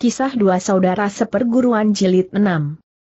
Kisah Dua Saudara Seperguruan Jilid 6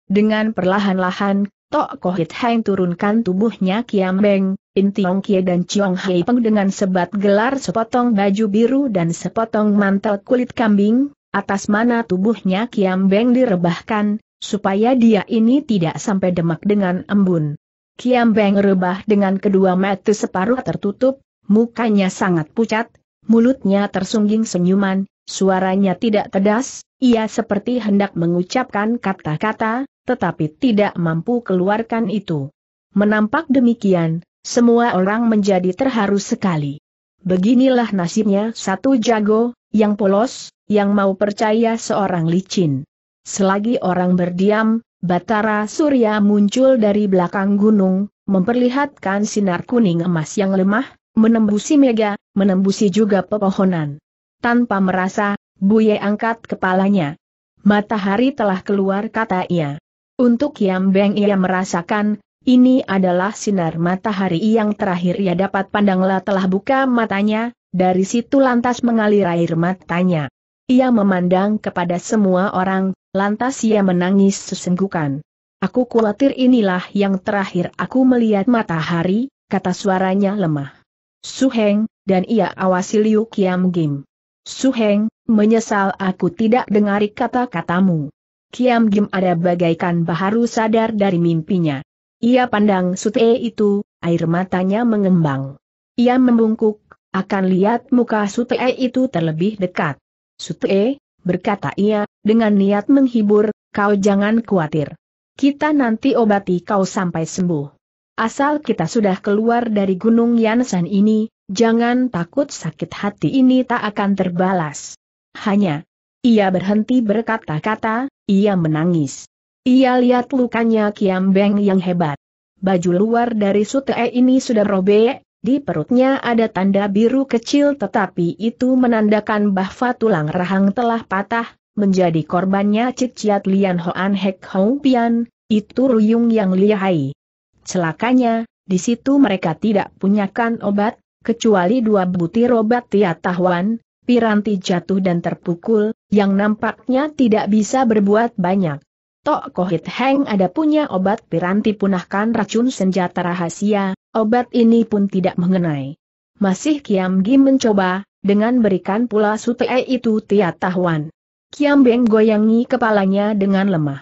Dengan perlahan-lahan, Tok Kohit Heng turunkan tubuhnya Kiam Beng, In Tiong Kie dan Chiong Hei Peng dengan sebat gelar sepotong baju biru dan sepotong mantel kulit kambing, atas mana tubuhnya Kiam Beng direbahkan, supaya dia ini tidak sampai demak dengan embun. Kiam Beng rebah dengan kedua mata separuh tertutup, mukanya sangat pucat, mulutnya tersungging senyuman, Suaranya tidak tedas, ia seperti hendak mengucapkan kata-kata, tetapi tidak mampu keluarkan itu. Menampak demikian, semua orang menjadi terharu sekali. Beginilah nasibnya satu jago, yang polos, yang mau percaya seorang licin. Selagi orang berdiam, Batara Surya muncul dari belakang gunung, memperlihatkan sinar kuning emas yang lemah, menembusi mega, menembusi juga pepohonan. Tanpa merasa, Buye angkat kepalanya. Matahari telah keluar kata ia. Untuk Yam Beng ia merasakan, ini adalah sinar matahari yang terakhir ia dapat pandanglah telah buka matanya, dari situ lantas mengalir air matanya. Ia memandang kepada semua orang, lantas ia menangis sesenggukan. Aku khawatir inilah yang terakhir aku melihat matahari, kata suaranya lemah. Suheng, dan ia awasi Liu Kiam Gim. Suheng, menyesal aku tidak dengar kata-katamu. Kiam Gim ada bagaikan baharu sadar dari mimpinya. Ia pandang Sute itu, air matanya mengembang. Ia membungkuk, akan lihat muka Sute itu terlebih dekat. Sute, berkata ia, dengan niat menghibur, kau jangan khawatir. Kita nanti obati kau sampai sembuh. Asal kita sudah keluar dari Gunung Yansan ini, Jangan takut sakit hati ini tak akan terbalas. Hanya, ia berhenti berkata-kata, ia menangis. Ia lihat lukanya Kiam Beng yang hebat. Baju luar dari Sutee ini sudah robek, di perutnya ada tanda biru kecil tetapi itu menandakan bahwa tulang rahang telah patah, menjadi korbannya Ciciat Lian Hoan Hek Hong Pian, itu ruyung yang lihai. Celakanya, di situ mereka tidak punyakan obat, kecuali dua butir obat tahuan, Piranti jatuh dan terpukul, yang nampaknya tidak bisa berbuat banyak. Tok Kohit Heng ada punya obat Piranti punahkan racun senjata rahasia, obat ini pun tidak mengenai. Masih Kiam Gi mencoba, dengan berikan pula sutei itu tahuan. Kiam Beng goyangi kepalanya dengan lemah.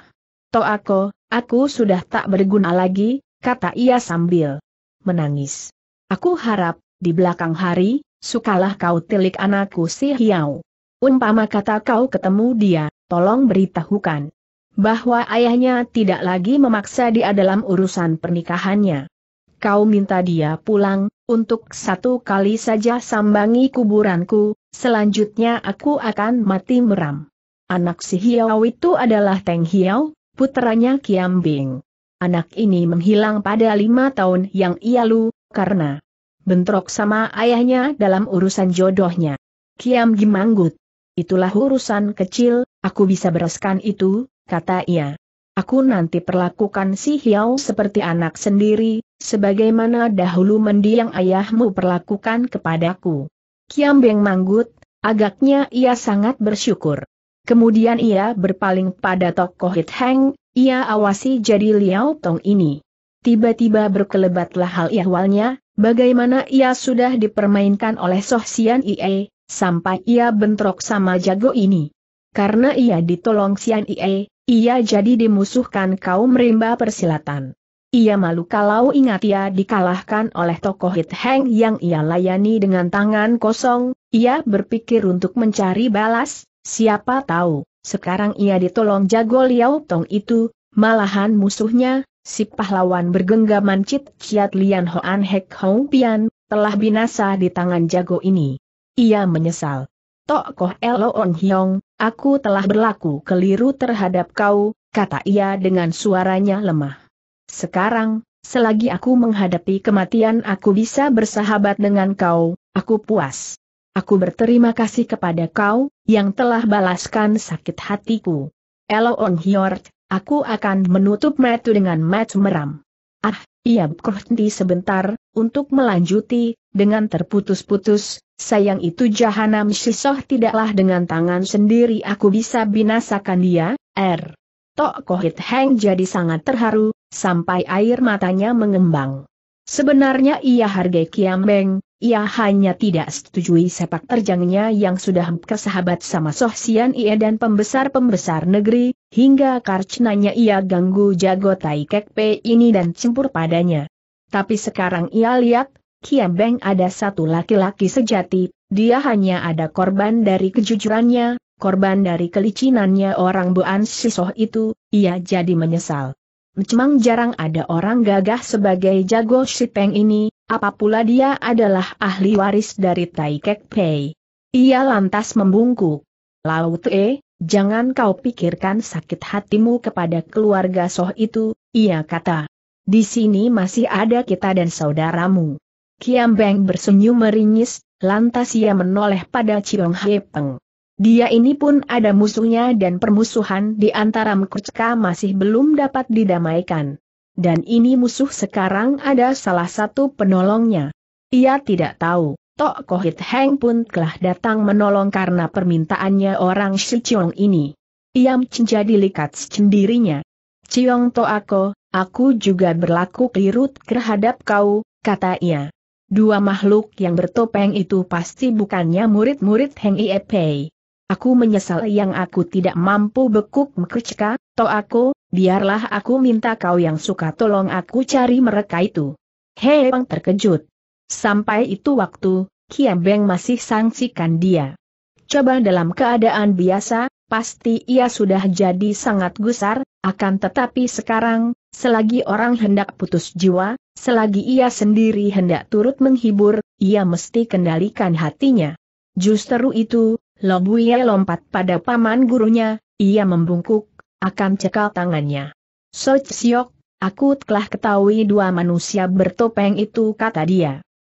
Tok Ako, aku sudah tak berguna lagi, kata ia sambil menangis. Aku harap, di belakang hari, sukalah kau tilik anakku si Hiau. Umpama kata kau ketemu dia, tolong beritahukan. Bahwa ayahnya tidak lagi memaksa dia dalam urusan pernikahannya. Kau minta dia pulang, untuk satu kali saja sambangi kuburanku, selanjutnya aku akan mati meram. Anak si Hiau itu adalah Teng Hiau, putranya Kiam Bing. Anak ini menghilang pada lima tahun yang ia lu, karena bentrok sama ayahnya dalam urusan jodohnya. Kiam Gimanggut. Itulah urusan kecil, aku bisa bereskan itu, kata ia. Aku nanti perlakukan si Hiao seperti anak sendiri, sebagaimana dahulu mendiang ayahmu perlakukan kepadaku. Kiam Beng Manggut, agaknya ia sangat bersyukur. Kemudian ia berpaling pada tokoh Hit Heng, ia awasi jadi Liao Tong ini. Tiba-tiba berkelebatlah hal ihwalnya, Bagaimana ia sudah dipermainkan oleh Soh Sian Ie, sampai ia bentrok sama jago ini. Karena ia ditolong Sian Ie, ia jadi dimusuhkan kaum rimba persilatan. Ia malu kalau ingat ia dikalahkan oleh tokoh Hit Heng yang ia layani dengan tangan kosong, ia berpikir untuk mencari balas, siapa tahu, sekarang ia ditolong jago Liao Tong itu, malahan musuhnya, si pahlawan bergenggaman Cit ciat Lian Hoan Hek Hong Pian, telah binasa di tangan jago ini. Ia menyesal. Tokoh On Hyong, aku telah berlaku keliru terhadap kau, kata ia dengan suaranya lemah. Sekarang, selagi aku menghadapi kematian aku bisa bersahabat dengan kau, aku puas. Aku berterima kasih kepada kau, yang telah balaskan sakit hatiku. Elo On Hyort, Aku akan menutup metu dengan metu meram. Ah, ia berhenti sebentar, untuk melanjuti, dengan terputus-putus, sayang itu jahanam sisoh tidaklah dengan tangan sendiri aku bisa binasakan dia, Er, Tok Kohit Heng jadi sangat terharu, sampai air matanya mengembang. Sebenarnya ia hargai Kiam Beng, ia hanya tidak setujui sepak terjangnya yang sudah kesahabat sama Soh Sian Ie dan pembesar-pembesar negeri, hingga karcinanya ia ganggu jago Tai Kekpe ini dan cempur padanya. Tapi sekarang ia lihat, Kiam Beng ada satu laki-laki sejati, dia hanya ada korban dari kejujurannya, korban dari kelicinannya orang Buan Sisoh itu, ia jadi menyesal. Memang jarang ada orang gagah sebagai jago Shipeng ini, Apapula dia adalah ahli waris dari Tai Kek Pei. Ia lantas membungkuk. Laut E, Jangan kau pikirkan sakit hatimu kepada keluarga Soh itu, ia kata. Di sini masih ada kita dan saudaramu. Kiam Beng bersenyum meringis, lantas ia menoleh pada Chiong He Peng. Dia ini pun ada musuhnya dan permusuhan di antara mereka masih belum dapat didamaikan. Dan ini musuh sekarang ada salah satu penolongnya. Ia tidak tahu Tok Kohit Heng pun telah datang menolong karena permintaannya orang si Chiong ini. Iam jadi likat sendirinya. Chiong To Ako, aku juga berlaku keliru terhadap kau, kata ia. Dua makhluk yang bertopeng itu pasti bukannya murid-murid Heng Iepei. Aku menyesal yang aku tidak mampu bekuk mekeceka, To Ako, biarlah aku minta kau yang suka tolong aku cari mereka itu. Hei terkejut. Sampai itu waktu, Kiam Beng masih sangsikan dia. Coba dalam keadaan biasa, pasti ia sudah jadi sangat gusar, akan tetapi sekarang, selagi orang hendak putus jiwa, selagi ia sendiri hendak turut menghibur, ia mesti kendalikan hatinya. Justru itu, Lobuye lompat pada paman gurunya, ia membungkuk, akan cekal tangannya. So Siok, aku telah ketahui dua manusia bertopeng itu kata dia.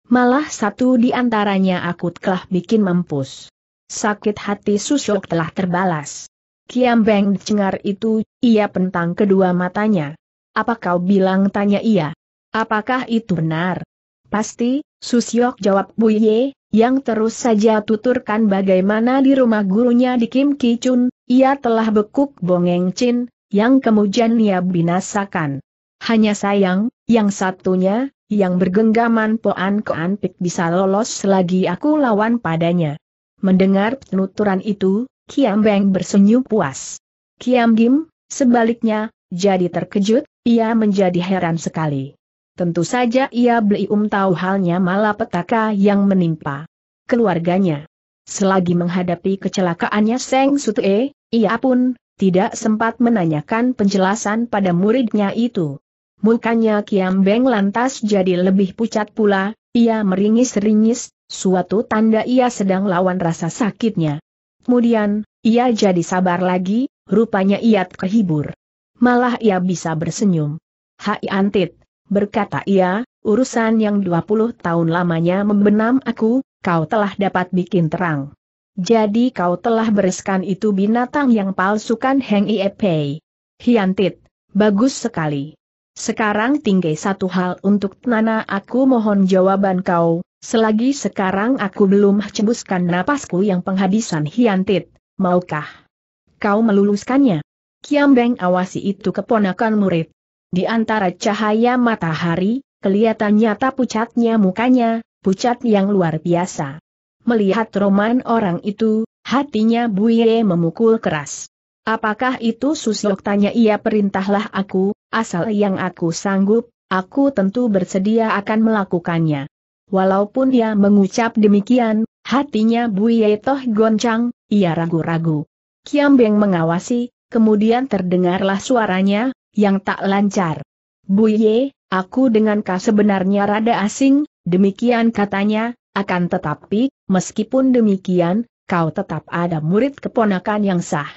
Malah satu di antaranya aku telah bikin mampus. Sakit hati Susyok telah terbalas. Kiam Beng cengar itu, ia pentang kedua matanya. Apa kau bilang tanya ia? Apakah itu benar? Pasti, Susyok jawab Bu Ye, yang terus saja tuturkan bagaimana di rumah gurunya di Kim Ki Chun, ia telah bekuk Bongeng Chin, yang kemudian ia binasakan. Hanya sayang, yang satunya, yang bergenggaman Poan Koan Pik bisa lolos selagi aku lawan padanya. Mendengar penuturan itu, Kiam Beng bersenyum puas. Kiam Gim, sebaliknya, jadi terkejut, ia menjadi heran sekali. Tentu saja ia um tahu halnya malapetaka yang menimpa keluarganya. Selagi menghadapi kecelakaannya Seng Sutue, ia pun tidak sempat menanyakan penjelasan pada muridnya itu. Mukanya Kiam Beng lantas jadi lebih pucat pula, ia meringis-ringis, suatu tanda ia sedang lawan rasa sakitnya. Kemudian, ia jadi sabar lagi, rupanya ia kehibur. Malah ia bisa bersenyum. Hai Antit, berkata ia, urusan yang 20 tahun lamanya membenam aku, kau telah dapat bikin terang. Jadi kau telah bereskan itu binatang yang palsukan Heng Iepei. Hiantit, bagus sekali. Sekarang tinggai satu hal untuk Nana aku mohon jawaban kau, selagi sekarang aku belum cembuskan napasku yang penghabisan hiantit, maukah kau meluluskannya? Kiambeng awasi itu keponakan murid. Di antara cahaya matahari, kelihatan nyata pucatnya mukanya, pucat yang luar biasa. Melihat roman orang itu, hatinya Buye memukul keras. Apakah itu susuk tanya ia perintahlah aku, asal yang aku sanggup, aku tentu bersedia akan melakukannya. Walaupun ia mengucap demikian, hatinya Buye Toh goncang, ia ragu-ragu. Kiam Beng mengawasi, kemudian terdengarlah suaranya, yang tak lancar. Buye, aku dengan kau sebenarnya rada asing, demikian katanya, akan tetapi, meskipun demikian, kau tetap ada murid keponakan yang sah.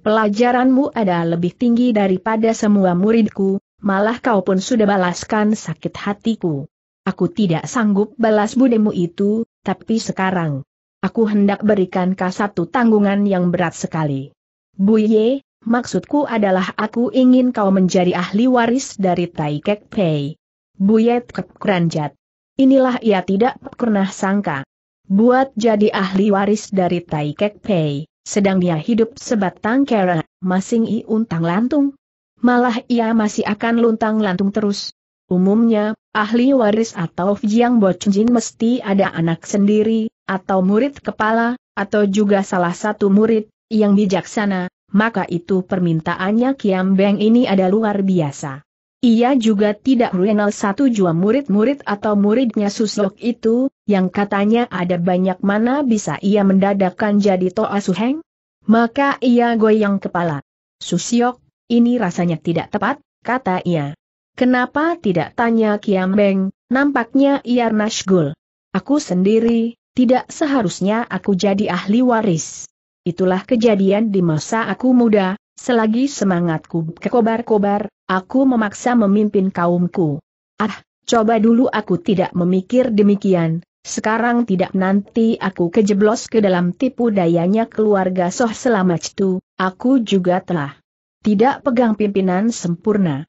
Pelajaranmu ada lebih tinggi daripada semua muridku, malah kau pun sudah balaskan sakit hatiku. Aku tidak sanggup balas budemu itu, tapi sekarang. Aku hendak berikan kau satu tanggungan yang berat sekali. Buye, maksudku adalah aku ingin kau menjadi ahli waris dari Tai Kek Pei. Buye Ye Inilah ia tidak pernah sangka. Buat jadi ahli waris dari Tai Kek Pei sedang dia hidup sebatang kera, masing i untang lantung. Malah ia masih akan luntang lantung terus. Umumnya, ahli waris atau Fjiang bocunjin mesti ada anak sendiri, atau murid kepala, atau juga salah satu murid, yang bijaksana, maka itu permintaannya Kiam Beng ini ada luar biasa. Ia juga tidak ruenal satu jua murid-murid atau muridnya Susok itu, yang katanya ada banyak mana bisa ia mendadakkan jadi Toa Suheng? Maka ia goyang kepala. Susiok, ini rasanya tidak tepat, kata ia. Kenapa tidak tanya Kiam Beng, nampaknya ia nasgul. Aku sendiri, tidak seharusnya aku jadi ahli waris. Itulah kejadian di masa aku muda, selagi semangatku kekobar-kobar, aku memaksa memimpin kaumku. Ah, coba dulu aku tidak memikir demikian, sekarang tidak nanti aku kejeblos ke dalam tipu dayanya keluarga Soh selama itu, aku juga telah tidak pegang pimpinan sempurna.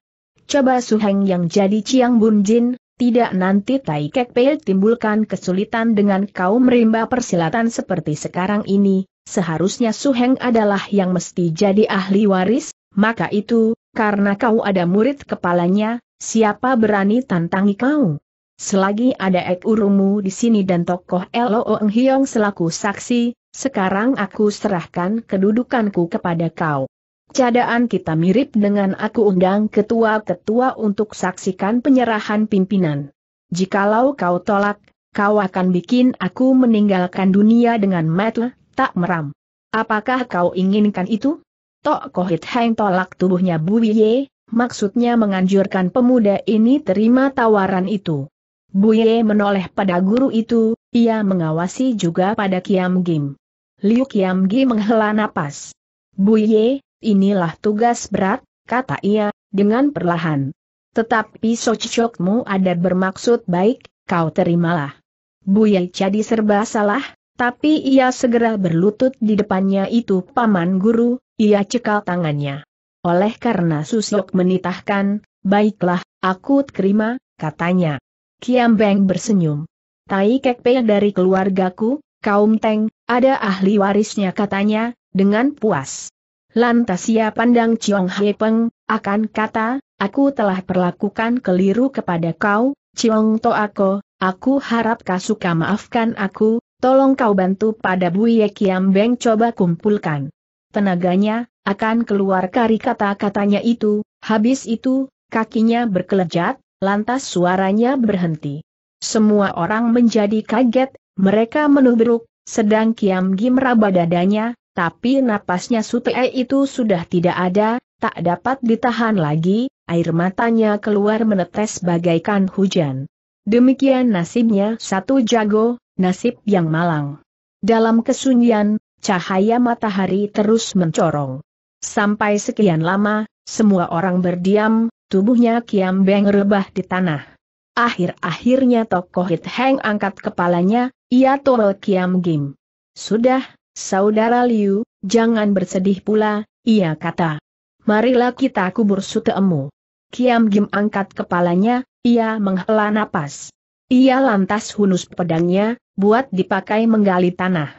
Coba Suheng yang jadi Ciang Bunjin, tidak nanti Tai Kek Pei timbulkan kesulitan dengan kaum rimba persilatan seperti sekarang ini, seharusnya Suheng adalah yang mesti jadi ahli waris, maka itu, karena kau ada murid kepalanya, siapa berani tantangi kau? Selagi ada Ek Urumu di sini dan tokoh Elo Eng Hiong selaku saksi, sekarang aku serahkan kedudukanku kepada kau. Cadaan kita mirip dengan aku undang ketua-ketua untuk saksikan penyerahan pimpinan. Jikalau kau tolak, kau akan bikin aku meninggalkan dunia dengan mata, tak meram. Apakah kau inginkan itu? Tok Kohit Heng tolak tubuhnya Bu Ye, maksudnya menganjurkan pemuda ini terima tawaran itu. Buye menoleh pada guru itu, ia mengawasi juga pada Kiam Gim. Liu Kiam Gim menghela napas. Buye, inilah tugas berat, kata ia, dengan perlahan. Tetapi socokmu ada bermaksud baik, kau terimalah. Buye jadi serba salah, tapi ia segera berlutut di depannya itu paman guru, ia cekal tangannya. Oleh karena susuk menitahkan, baiklah, aku terima, katanya. Kiam Beng bersenyum. Tai Kek Pei dari keluargaku, kaum Teng, ada ahli warisnya katanya, dengan puas. Lantas ia pandang Chiong Hei Peng, akan kata, aku telah perlakukan keliru kepada kau, Chiong Ako. aku harap kau suka maafkan aku, tolong kau bantu pada Buye Kiam Beng coba kumpulkan. Tenaganya, akan keluar kari kata-katanya itu, habis itu, kakinya berkelejat, Lantas suaranya berhenti. Semua orang menjadi kaget, mereka menubruk, sedang Kiam Gi meraba dadanya, tapi napasnya Sutei itu sudah tidak ada, tak dapat ditahan lagi, air matanya keluar menetes bagaikan hujan. Demikian nasibnya satu jago, nasib yang malang. Dalam kesunyian, cahaya matahari terus mencorong. Sampai sekian lama, semua orang berdiam, tubuhnya kiam beng rebah di tanah. Akhir-akhirnya tokoh Hit Heng angkat kepalanya, ia tolol kiam gim. Sudah, saudara Liu, jangan bersedih pula, ia kata. Marilah kita kubur suteemu. Kiam Gim angkat kepalanya, ia menghela napas. Ia lantas hunus pedangnya, buat dipakai menggali tanah.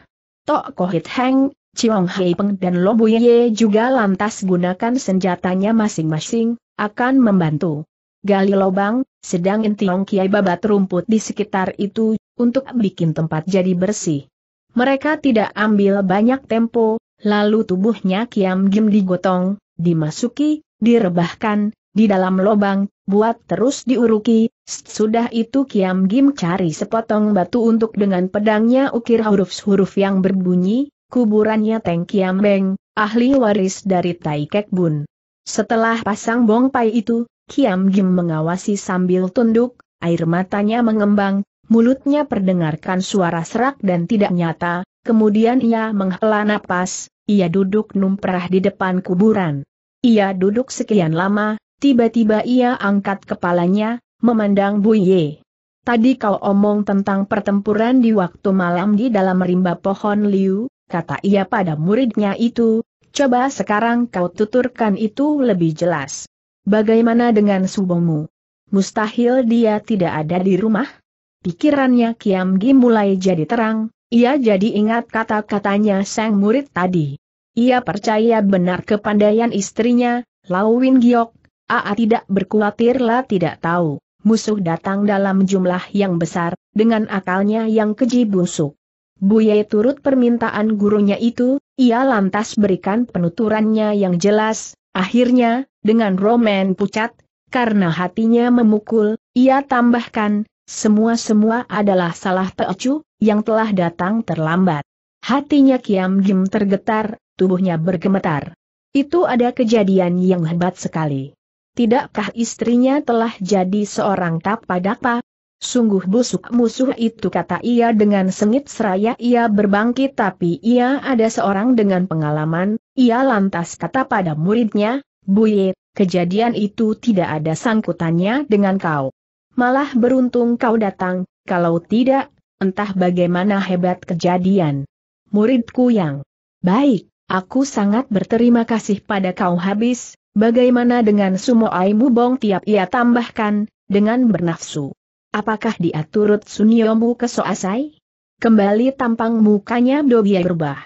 Tok Kohit Heng, Chiong Hei Peng dan Lobuye juga lantas gunakan senjatanya masing-masing, akan membantu gali lobang, sedang Intiong Kiai babat rumput di sekitar itu, untuk bikin tempat jadi bersih. Mereka tidak ambil banyak tempo, lalu tubuhnya Kiam Gim digotong, dimasuki, direbahkan, di dalam lobang, buat terus diuruki, sudah itu Kiam Gim cari sepotong batu untuk dengan pedangnya ukir huruf-huruf yang berbunyi, kuburannya Teng Kiam Beng, ahli waris dari Taikek Bun. Setelah pasang bong itu, Kiam Gim mengawasi sambil tunduk, air matanya mengembang, mulutnya perdengarkan suara serak dan tidak nyata, kemudian ia menghela napas, ia duduk numprah di depan kuburan. Ia duduk sekian lama, tiba-tiba ia angkat kepalanya, memandang Bu Ye. Tadi kau omong tentang pertempuran di waktu malam di dalam rimba pohon liu, kata ia pada muridnya itu, Coba sekarang kau tuturkan itu lebih jelas. Bagaimana dengan subomu? Mustahil dia tidak ada di rumah? Pikirannya Kiam Gi mulai jadi terang, ia jadi ingat kata-katanya sang murid tadi. Ia percaya benar kepandaian istrinya, Lau Win Giok, AA tidak berkhawatirlah tidak tahu, musuh datang dalam jumlah yang besar, dengan akalnya yang keji busuk. Buye turut permintaan gurunya itu, ia lantas berikan penuturannya yang jelas, akhirnya, dengan Roman pucat, karena hatinya memukul, ia tambahkan, semua-semua adalah salah Teocu, yang telah datang terlambat. Hatinya Kiam Gim tergetar, tubuhnya bergemetar. Itu ada kejadian yang hebat sekali. Tidakkah istrinya telah jadi seorang tapadapa, Sungguh busuk musuh itu kata ia dengan sengit seraya ia berbangkit tapi ia ada seorang dengan pengalaman, ia lantas kata pada muridnya, Buye, kejadian itu tidak ada sangkutannya dengan kau. Malah beruntung kau datang, kalau tidak, entah bagaimana hebat kejadian. Muridku yang baik, aku sangat berterima kasih pada kau habis, bagaimana dengan sumo aimu bong tiap ia tambahkan, dengan bernafsu. Apakah dia turut Sunyomu ke Soasai? Kembali tampang mukanya Dogia berubah.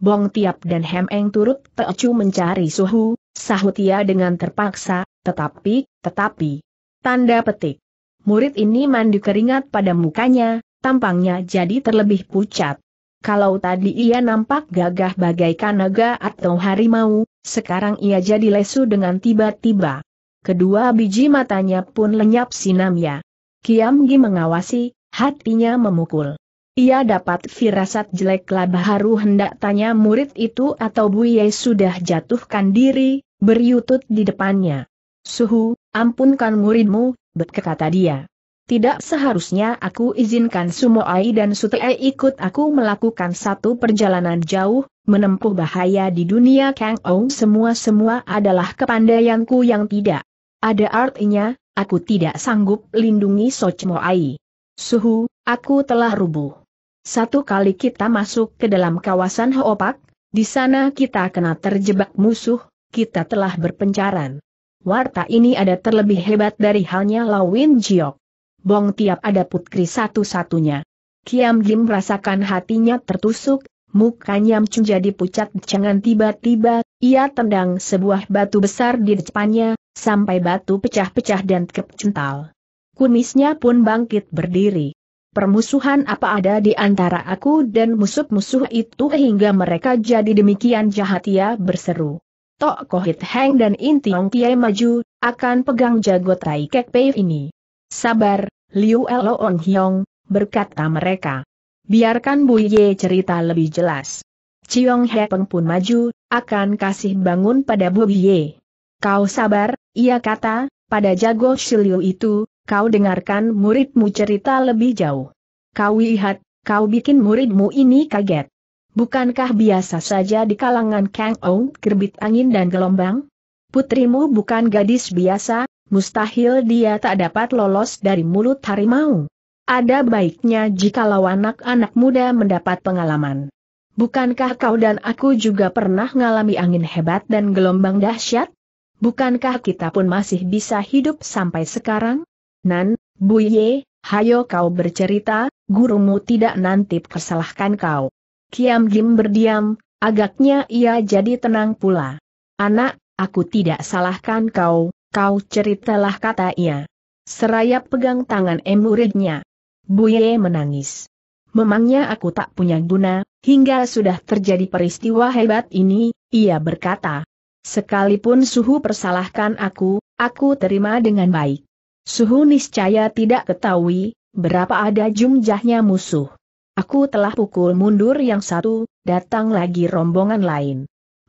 Bong Tiap dan Hem Eng turut Teocu mencari suhu, sahut ia dengan terpaksa, tetapi, tetapi. Tanda petik. Murid ini mandi keringat pada mukanya, tampangnya jadi terlebih pucat. Kalau tadi ia nampak gagah bagaikan naga atau harimau, sekarang ia jadi lesu dengan tiba-tiba. Kedua biji matanya pun lenyap sinamnya. Kiam Gi mengawasi, hatinya memukul. Ia dapat firasat jelek labaharu hendak tanya murid itu atau Buye sudah jatuhkan diri, beriutut di depannya. Suhu, ampunkan muridmu, berkata dia. Tidak seharusnya aku izinkan Sumoai dan Sutei ikut aku melakukan satu perjalanan jauh, menempuh bahaya di dunia Kang Ong semua-semua adalah kepandaianku yang tidak ada artinya, Aku tidak sanggup lindungi Sochmo Ai. Suhu, aku telah rubuh. Satu kali kita masuk ke dalam kawasan Hoopak, di sana kita kena terjebak musuh, kita telah berpencaran. Warta ini ada terlebih hebat dari halnya Lawin Jiok. Bong tiap ada putri satu-satunya. Kiam Jim merasakan hatinya tertusuk, mukanya menjadi pucat jangan tiba-tiba ia tendang sebuah batu besar di depannya, sampai batu pecah-pecah dan kepcental. Kumisnya pun bangkit berdiri. Permusuhan apa ada di antara aku dan musuh-musuh itu hingga mereka jadi demikian jahat ia berseru. Tok Kohit Heng dan Inti Intiong Kiai maju, akan pegang jago Tai Kek Pei ini. Sabar, Liu Ong Hiong berkata mereka. Biarkan Bu Ye cerita lebih jelas. Chiong He Peng pun maju, akan kasih bangun pada Bu Ye. Kau sabar, ia kata, pada jago Shiliu itu, kau dengarkan muridmu cerita lebih jauh. Kau lihat, kau bikin muridmu ini kaget. Bukankah biasa saja di kalangan Kang Ong gerbit angin dan gelombang? Putrimu bukan gadis biasa, mustahil dia tak dapat lolos dari mulut harimau. Ada baiknya jika lawan anak-anak muda mendapat pengalaman. Bukankah kau dan aku juga pernah mengalami angin hebat dan gelombang dahsyat? Bukankah kita pun masih bisa hidup sampai sekarang? Nan, Buye, hayo kau bercerita, gurumu tidak nanti kesalahkan kau. Kiam Gim berdiam, agaknya ia jadi tenang pula. Anak, aku tidak salahkan kau, kau ceritalah kata ia. Seraya pegang tangan emuridnya. Buye menangis. Memangnya aku tak punya guna, Hingga sudah terjadi peristiwa hebat ini, ia berkata, Sekalipun Suhu persalahkan aku, aku terima dengan baik. Suhu niscaya tidak ketahui, berapa ada jumlahnya musuh. Aku telah pukul mundur yang satu, datang lagi rombongan lain.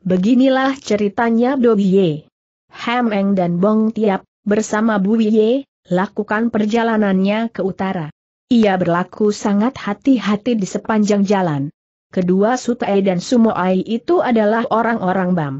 Beginilah ceritanya Dobie. Hemeng dan Bong Tiap, bersama Ye lakukan perjalanannya ke utara. Ia berlaku sangat hati-hati di sepanjang jalan. Kedua Sutai dan Sumoai itu adalah orang-orang Bam.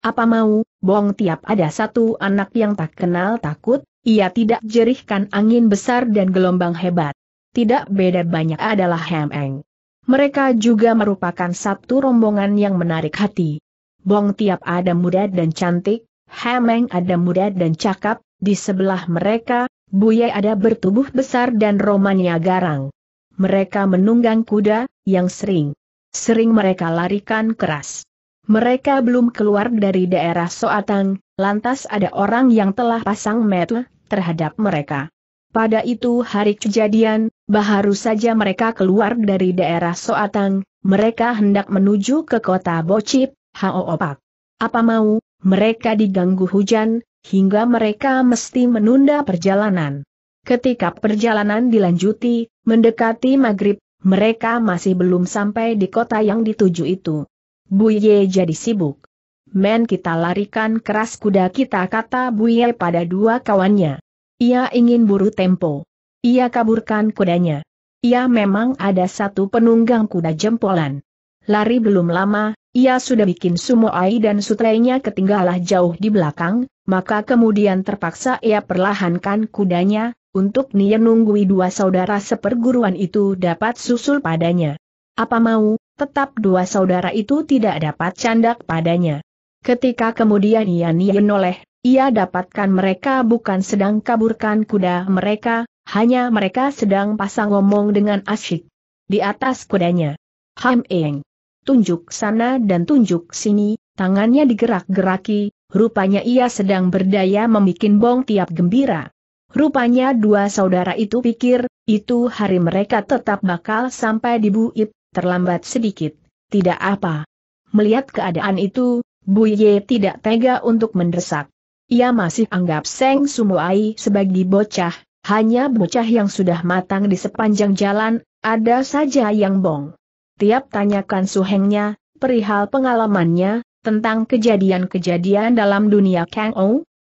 Apa mau, bong tiap ada satu anak yang tak kenal takut, ia tidak jerihkan angin besar dan gelombang hebat. Tidak beda banyak adalah Hemeng. Mereka juga merupakan satu rombongan yang menarik hati. Bong tiap ada muda dan cantik, Hemeng ada muda dan cakap, di sebelah mereka, Buye ada bertubuh besar dan Romania garang. Mereka menunggang kuda, yang sering Sering mereka larikan keras. Mereka belum keluar dari daerah Soatang, lantas ada orang yang telah pasang metu terhadap mereka. Pada itu hari kejadian, baru saja mereka keluar dari daerah Soatang, mereka hendak menuju ke kota Bocip, Haoopak. Apa mau, mereka diganggu hujan, hingga mereka mesti menunda perjalanan. Ketika perjalanan dilanjuti, mendekati maghrib, mereka masih belum sampai di kota yang dituju itu. Buye jadi sibuk. Men kita larikan keras kuda kita kata Buye pada dua kawannya. Ia ingin buru tempo. Ia kaburkan kudanya. Ia memang ada satu penunggang kuda jempolan. Lari belum lama, ia sudah bikin sumoai dan sutrainya ketinggalah jauh di belakang, maka kemudian terpaksa ia perlahankan kudanya, untuk Nia nunggui dua saudara seperguruan itu dapat susul padanya. Apa mau, tetap dua saudara itu tidak dapat candak padanya. Ketika kemudian ia Nia noleh, ia dapatkan mereka bukan sedang kaburkan kuda mereka, hanya mereka sedang pasang ngomong dengan asyik. Di atas kudanya. Ham Eng. Tunjuk sana dan tunjuk sini, tangannya digerak-geraki, rupanya ia sedang berdaya membuat bong tiap gembira. Rupanya dua saudara itu pikir, itu hari mereka tetap bakal sampai di Buip, terlambat sedikit, tidak apa. Melihat keadaan itu, Bu Ye tidak tega untuk mendesak. Ia masih anggap Seng Sumuai sebagai bocah, hanya bocah yang sudah matang di sepanjang jalan, ada saja yang bong. Tiap tanyakan suhengnya, perihal pengalamannya, tentang kejadian-kejadian dalam dunia Kang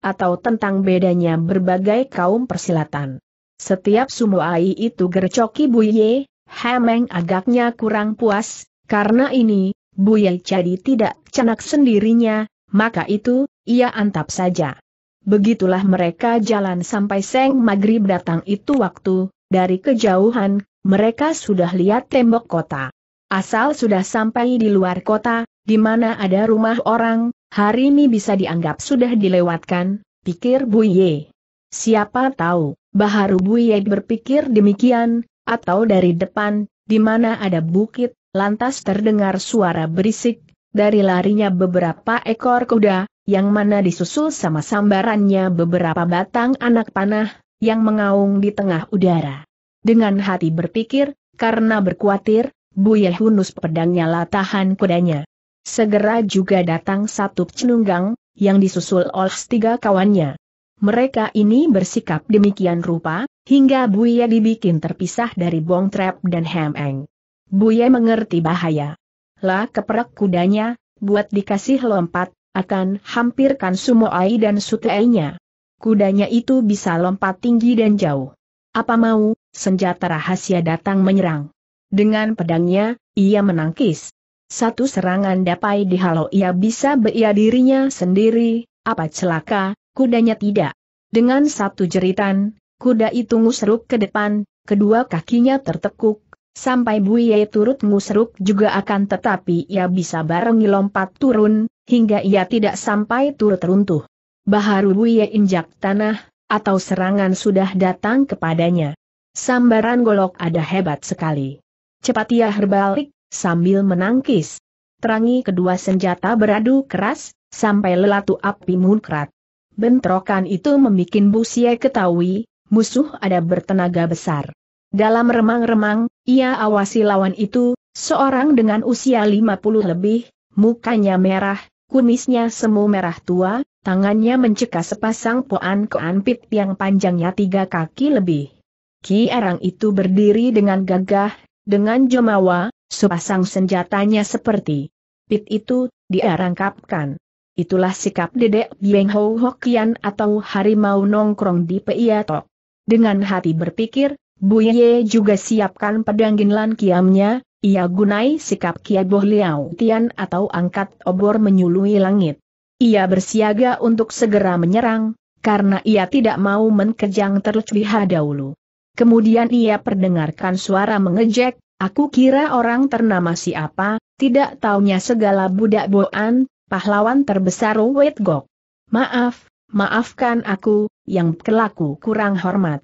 atau tentang bedanya berbagai kaum persilatan. Setiap sumoai itu gercoki Buye, Hemeng agaknya kurang puas, karena ini, Buye jadi tidak cenak sendirinya, maka itu, ia antap saja. Begitulah mereka jalan sampai Seng Maghrib datang itu waktu, dari kejauhan, mereka sudah lihat tembok kota. Asal sudah sampai di luar kota, di mana ada rumah orang, hari ini bisa dianggap sudah dilewatkan, pikir Buye. Siapa tahu, Baharu Buye berpikir demikian, atau dari depan, di mana ada bukit, lantas terdengar suara berisik, dari larinya beberapa ekor kuda, yang mana disusul sama sambarannya beberapa batang anak panah, yang mengaung di tengah udara. Dengan hati berpikir, karena berkuatir, Buye hunus pedangnya latahan kudanya. Segera juga datang satu cenunggang, yang disusul oleh tiga kawannya. Mereka ini bersikap demikian rupa, hingga Buya dibikin terpisah dari Bong Trap dan Hemeng. Eng. Buya mengerti bahaya. Lah keperak kudanya, buat dikasih lompat, akan hampirkan Sumoai dan sutainya. Kudanya itu bisa lompat tinggi dan jauh. Apa mau, senjata rahasia datang menyerang. Dengan pedangnya, ia menangkis. Satu serangan dapai dihalau ia bisa beia dirinya sendiri, apa celaka, kudanya tidak. Dengan satu jeritan, kuda itu ngusruk ke depan, kedua kakinya tertekuk, sampai Buye turut ngusruk juga akan tetapi ia bisa bareng lompat turun, hingga ia tidak sampai turut runtuh. Baharu Buye injak tanah, atau serangan sudah datang kepadanya. Sambaran golok ada hebat sekali. Cepat ia herbalik, sambil menangkis. Terangi kedua senjata beradu keras, sampai lelatu api munkrat. Bentrokan itu membuat Busie ketahui, musuh ada bertenaga besar. Dalam remang-remang, ia awasi lawan itu, seorang dengan usia 50 lebih, mukanya merah, kumisnya semu merah tua, tangannya mencekas sepasang poan keanpit yang panjangnya tiga kaki lebih. Ki Arang itu berdiri dengan gagah, dengan jemawa. Sepasang senjatanya seperti pit itu, dia rangkapkan. Itulah sikap dedek Bieng Hou Hokian atau harimau nongkrong di Peiatok. Dengan hati berpikir, Bu Ye juga siapkan pedang ginlan kiamnya, ia gunai sikap Boh Liao Tian atau angkat obor menyului langit. Ia bersiaga untuk segera menyerang, karena ia tidak mau menkejang terlebih dahulu. Kemudian ia perdengarkan suara mengejek, Aku kira orang ternama siapa, tidak taunya segala budak boan, pahlawan terbesar Wet Gok. Maaf, maafkan aku, yang kelaku kurang hormat.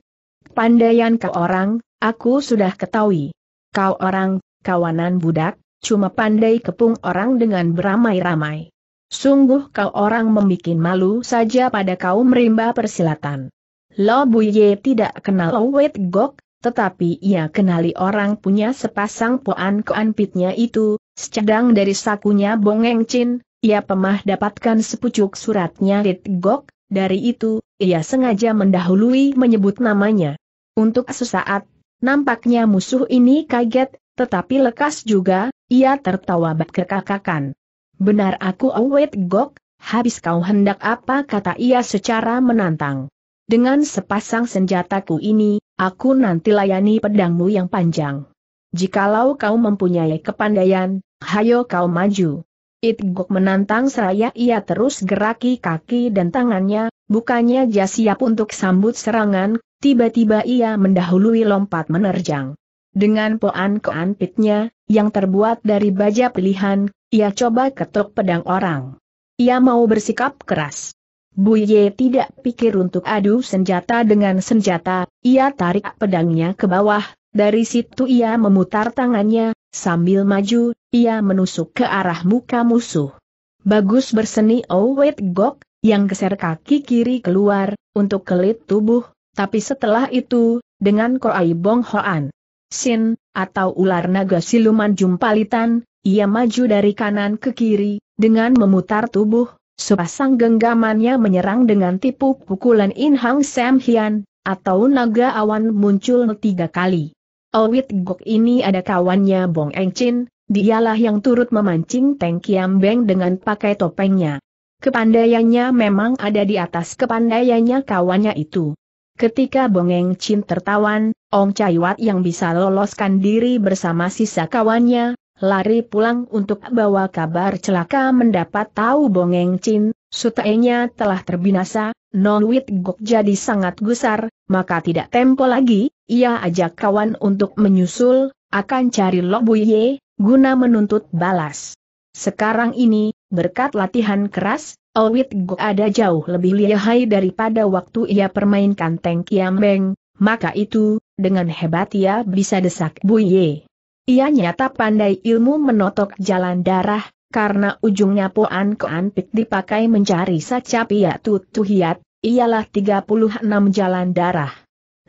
Pandaian ke orang, aku sudah ketahui. Kau orang, kawanan budak, cuma pandai kepung orang dengan beramai-ramai. Sungguh kau orang membuat malu saja pada kaum rimba persilatan. Lo Buye tidak kenal Owet Gok, tetapi ia kenali orang punya sepasang poan keanpitnya itu, secedang dari sakunya Bongeng Chin, ia pemah dapatkan sepucuk suratnya Rit Gok, dari itu, ia sengaja mendahului menyebut namanya. Untuk sesaat, nampaknya musuh ini kaget, tetapi lekas juga, ia tertawa berkekakakan. Benar aku awet Gok, habis kau hendak apa kata ia secara menantang. Dengan sepasang senjataku ini, Aku nanti layani pedangmu yang panjang. Jikalau kau mempunyai kepandaian, hayo kau maju. Itgok menantang seraya ia terus geraki kaki dan tangannya, bukannya jas siap untuk sambut serangan, tiba-tiba ia mendahului lompat menerjang. Dengan poan keanpitnya, yang terbuat dari baja pilihan, ia coba ketuk pedang orang. Ia mau bersikap keras. Bu Ye tidak pikir untuk adu senjata dengan senjata, ia tarik pedangnya ke bawah, dari situ ia memutar tangannya, sambil maju, ia menusuk ke arah muka musuh. Bagus berseni Owet oh Gok, yang geser kaki kiri keluar, untuk kelit tubuh, tapi setelah itu, dengan Koai Bong Hoan. Sin, atau ular naga siluman jumpalitan, ia maju dari kanan ke kiri, dengan memutar tubuh, Sepasang genggamannya menyerang dengan tipu pukulan In Hang Sam Hian, atau naga awan muncul tiga kali. Owit Gok ini ada kawannya Bong Eng Chin, dialah yang turut memancing Teng Kiam Beng dengan pakai topengnya. Kepandaiannya memang ada di atas kepandaiannya kawannya itu. Ketika Bong Eng Chin tertawan, Ong Cai Wat yang bisa loloskan diri bersama sisa kawannya, lari pulang untuk bawa kabar celaka mendapat tahu Bongeng Chin, sutainya telah terbinasa, Non Wit Gok jadi sangat gusar, maka tidak tempo lagi, ia ajak kawan untuk menyusul, akan cari Lobuye, guna menuntut balas. Sekarang ini, berkat latihan keras, Owit Gok ada jauh lebih lihai daripada waktu ia permainkan Teng Kiam maka itu, dengan hebat ia bisa desak Buye. Ia nyata pandai ilmu menotok jalan darah, karena ujungnya Poan Koan Pik dipakai mencari Sacapia Tutuhiat, ialah 36 jalan darah.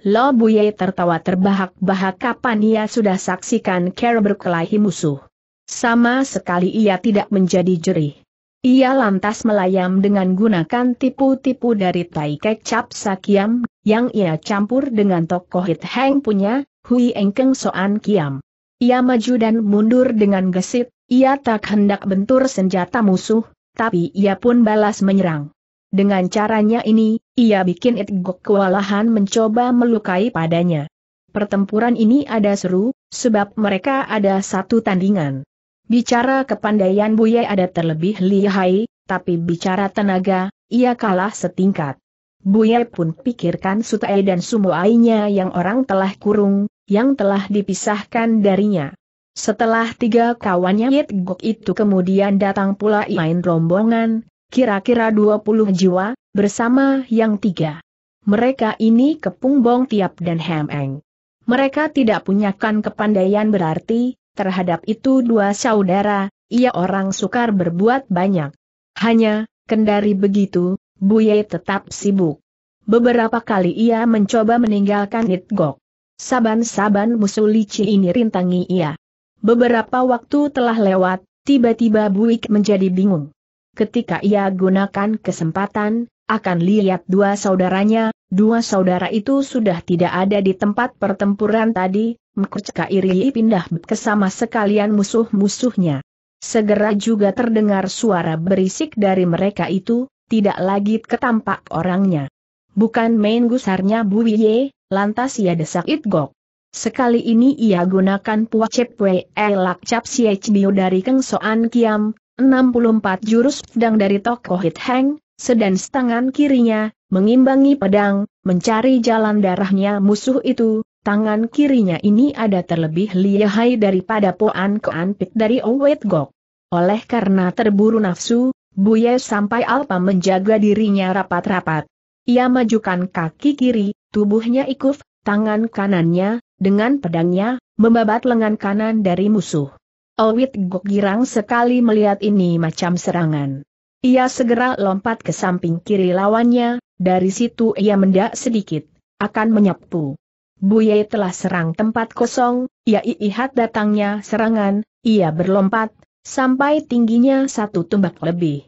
Lo Buye tertawa terbahak-bahak kapan ia sudah saksikan Ker berkelahi musuh. Sama sekali ia tidak menjadi jerih. Ia lantas melayam dengan gunakan tipu-tipu dari Tai Kecap Sakiam, yang ia campur dengan tokoh Hit Heng punya, Hui Engkeng Soan Kiam. Ia maju dan mundur dengan gesit, ia tak hendak bentur senjata musuh, tapi ia pun balas menyerang. Dengan caranya ini, ia bikin Itgok kewalahan mencoba melukai padanya. Pertempuran ini ada seru, sebab mereka ada satu tandingan. Bicara kepandaian Buye ada terlebih lihai, tapi bicara tenaga, ia kalah setingkat. Buye pun pikirkan sutai dan Sumuainya yang orang telah kurung, yang telah dipisahkan darinya. Setelah tiga kawannya Yit Gok itu kemudian datang pula main rombongan, kira-kira 20 jiwa, bersama yang tiga. Mereka ini kepung bong tiap dan hemeng. Mereka tidak punyakan kepandaian berarti, terhadap itu dua saudara, ia orang sukar berbuat banyak. Hanya, kendari begitu, Buye tetap sibuk. Beberapa kali ia mencoba meninggalkan Gok. Saban-saban musuh licin ini rintangi ia. Beberapa waktu telah lewat, tiba-tiba Buik menjadi bingung. Ketika ia gunakan kesempatan, akan lihat dua saudaranya, dua saudara itu sudah tidak ada di tempat pertempuran tadi, Mkucka Iri pindah ke sama sekalian musuh-musuhnya. Segera juga terdengar suara berisik dari mereka itu, tidak lagi ketampak orangnya. Bukan main gusarnya Bu Ye, lantas ia desak Itgok. Sekali ini ia gunakan puah cepwe elak eh, cap bio dari keng soan Kiam, 64 jurus pedang dari Toko Hit Heng, sedan setangan kirinya, mengimbangi pedang, mencari jalan darahnya musuh itu, tangan kirinya ini ada terlebih lihai daripada Poan Koan Pit dari Owet Gok. Oleh karena terburu nafsu, Buye sampai Alpa menjaga dirinya rapat-rapat. Ia majukan kaki kiri, tubuhnya ikuf, tangan kanannya, dengan pedangnya, membabat lengan kanan dari musuh. Owit Gok girang sekali melihat ini macam serangan. Ia segera lompat ke samping kiri lawannya, dari situ ia mendak sedikit, akan menyapu. Buye telah serang tempat kosong, ia iihat datangnya serangan, ia berlompat, sampai tingginya satu tumbak lebih.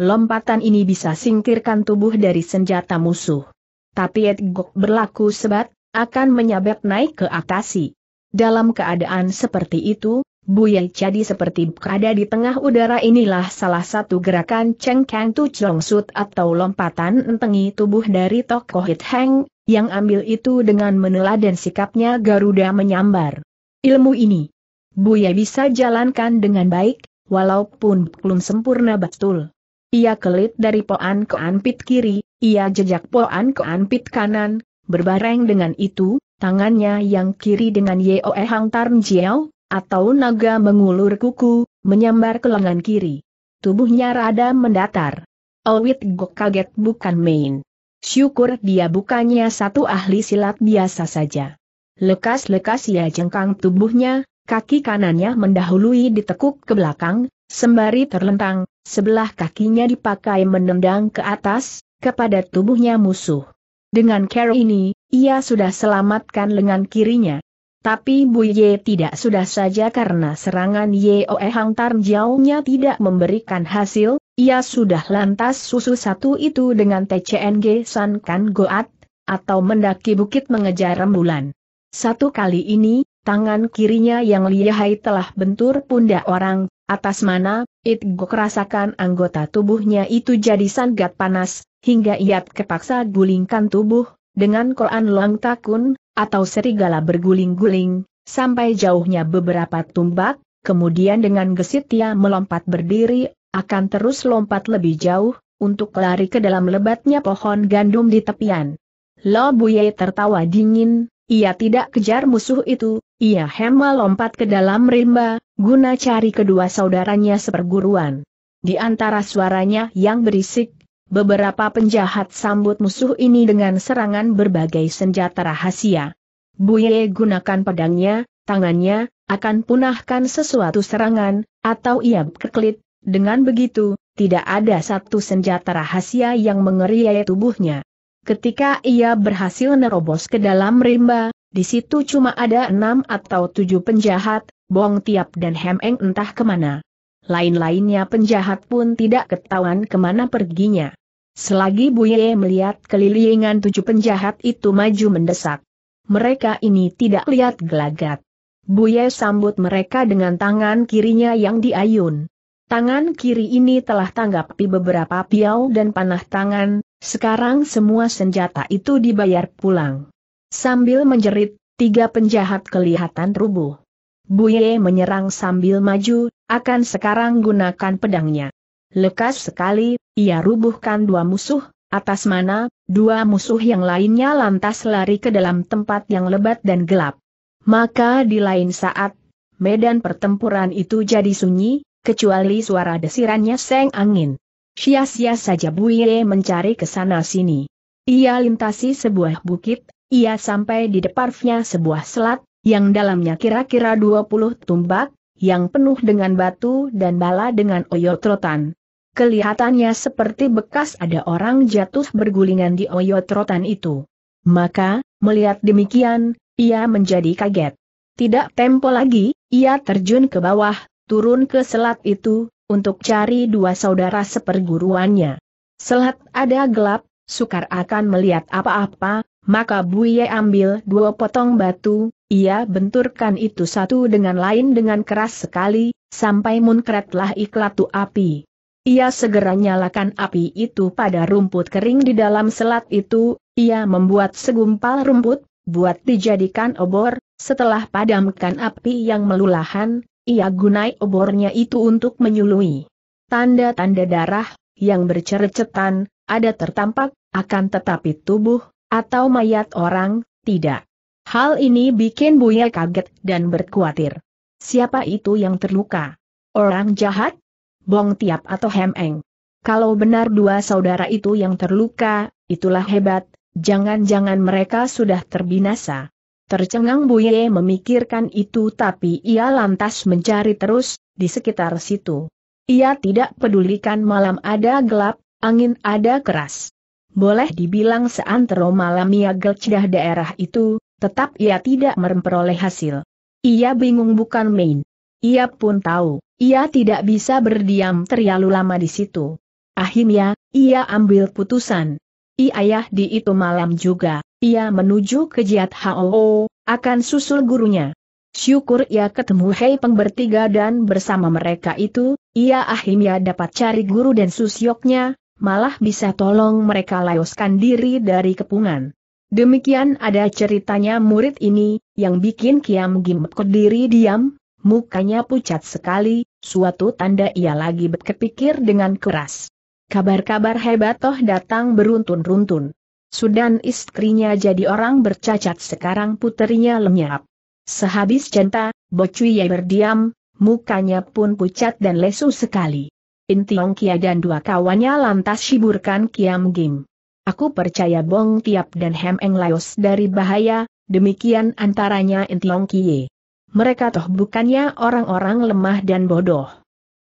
Lompatan ini bisa singkirkan tubuh dari senjata musuh tapi Edgok berlaku sebat, akan menyabet naik ke atasi. Dalam keadaan seperti itu, Buye jadi seperti berada di tengah udara inilah salah satu gerakan Cheng Kang Tu Chong Sut atau lompatan entengi tubuh dari tokoh Hit Heng, yang ambil itu dengan dan sikapnya Garuda menyambar. Ilmu ini, Buye bisa jalankan dengan baik, walaupun belum sempurna betul. Ia kelit dari poan ke anpit kiri, ia jejak Poan ke anpit kanan, berbareng dengan itu, tangannya yang kiri dengan Yeoe Hang Tarn Jiao, atau naga mengulur kuku, menyambar ke lengan kiri. Tubuhnya rada mendatar. Owit Gok kaget bukan main. Syukur dia bukannya satu ahli silat biasa saja. Lekas-lekas ia jengkang tubuhnya, kaki kanannya mendahului ditekuk ke belakang, sembari terlentang, sebelah kakinya dipakai menendang ke atas, kepada tubuhnya musuh. Dengan cara ini, ia sudah selamatkan lengan kirinya. Tapi Bu Ye tidak sudah saja karena serangan Yeoe Hang Tarn jauhnya tidak memberikan hasil, ia sudah lantas susu satu itu dengan TCNG San Kan Goat, atau mendaki bukit mengejar rembulan. Satu kali ini, tangan kirinya yang lihai telah bentur pundak orang, atas mana, It Gok rasakan anggota tubuhnya itu jadi sangat panas, hingga ia kepaksa gulingkan tubuh, dengan koan long takun, atau serigala berguling-guling, sampai jauhnya beberapa tumbak, kemudian dengan gesit ia melompat berdiri, akan terus lompat lebih jauh, untuk lari ke dalam lebatnya pohon gandum di tepian. Lo Buye tertawa dingin, ia tidak kejar musuh itu, ia hema lompat ke dalam rimba, guna cari kedua saudaranya seperguruan. Di antara suaranya yang berisik, beberapa penjahat sambut musuh ini dengan serangan berbagai senjata rahasia. Buye gunakan pedangnya, tangannya, akan punahkan sesuatu serangan, atau ia berkelit, dengan begitu, tidak ada satu senjata rahasia yang mengeriai tubuhnya. Ketika ia berhasil nerobos ke dalam rimba, di situ cuma ada enam atau tujuh penjahat, Bong Tiap dan hem eng entah kemana. Lain-lainnya penjahat pun tidak ketahuan kemana perginya. Selagi Buye melihat kelilingan tujuh penjahat itu maju mendesak. Mereka ini tidak lihat gelagat. Buye sambut mereka dengan tangan kirinya yang diayun. Tangan kiri ini telah tanggapi beberapa piau dan panah tangan, sekarang semua senjata itu dibayar pulang. Sambil menjerit, tiga penjahat kelihatan rubuh. Buye menyerang sambil maju, akan sekarang gunakan pedangnya. Lekas sekali, ia rubuhkan dua musuh, atas mana, dua musuh yang lainnya lantas lari ke dalam tempat yang lebat dan gelap. Maka di lain saat, medan pertempuran itu jadi sunyi, kecuali suara desirannya seng angin. Sia-sia saja Buye mencari ke sana-sini. Ia lintasi sebuah bukit, ia sampai di depannya sebuah selat, yang dalamnya kira-kira 20 tumbak, yang penuh dengan batu dan bala dengan oyotrotan. Kelihatannya seperti bekas ada orang jatuh bergulingan di oyotrotan itu. Maka, melihat demikian, ia menjadi kaget. Tidak tempo lagi, ia terjun ke bawah, turun ke selat itu, untuk cari dua saudara seperguruannya. Selat ada gelap, sukar akan melihat apa-apa, maka Buye ambil dua potong batu, ia benturkan itu satu dengan lain dengan keras sekali, sampai munkretlah iklatu api. Ia segera nyalakan api itu pada rumput kering di dalam selat itu, ia membuat segumpal rumput, buat dijadikan obor, setelah padamkan api yang melulahan, ia gunai obornya itu untuk menyului. Tanda-tanda darah, yang bercercetan, ada tertampak, akan tetapi tubuh, atau mayat orang, tidak. Hal ini bikin Buya kaget dan berkuatir. Siapa itu yang terluka? Orang jahat? Bong Tiap atau Hemeng? Kalau benar dua saudara itu yang terluka, itulah hebat, jangan-jangan mereka sudah terbinasa. Tercengang Buye memikirkan itu tapi ia lantas mencari terus, di sekitar situ. Ia tidak pedulikan malam ada gelap, angin ada keras boleh dibilang seantero malam ia gelcedah daerah itu, tetap ia tidak memperoleh hasil. Ia bingung bukan main. Ia pun tahu, ia tidak bisa berdiam terlalu lama di situ. Akhirnya, ia ambil putusan. I ayah di itu malam juga, ia menuju ke Jiat Hoo, akan susul gurunya. Syukur ia ketemu Hei Peng bertiga dan bersama mereka itu, ia akhirnya dapat cari guru dan susyoknya, malah bisa tolong mereka layoskan diri dari kepungan. Demikian ada ceritanya murid ini, yang bikin Kiam Gim diri diam, mukanya pucat sekali, suatu tanda ia lagi berkepikir dengan keras. Kabar-kabar hebat toh datang beruntun-runtun. Sudan istrinya jadi orang bercacat sekarang puterinya lenyap. Sehabis cinta, Bocuye berdiam, mukanya pun pucat dan lesu sekali. In Tiong Kia dan dua kawannya lantas hiburkan Kiam Gim. Aku percaya Bong Tiap dan Hem Eng Laos dari bahaya, demikian antaranya In Tiong Kie. Mereka toh bukannya orang-orang lemah dan bodoh.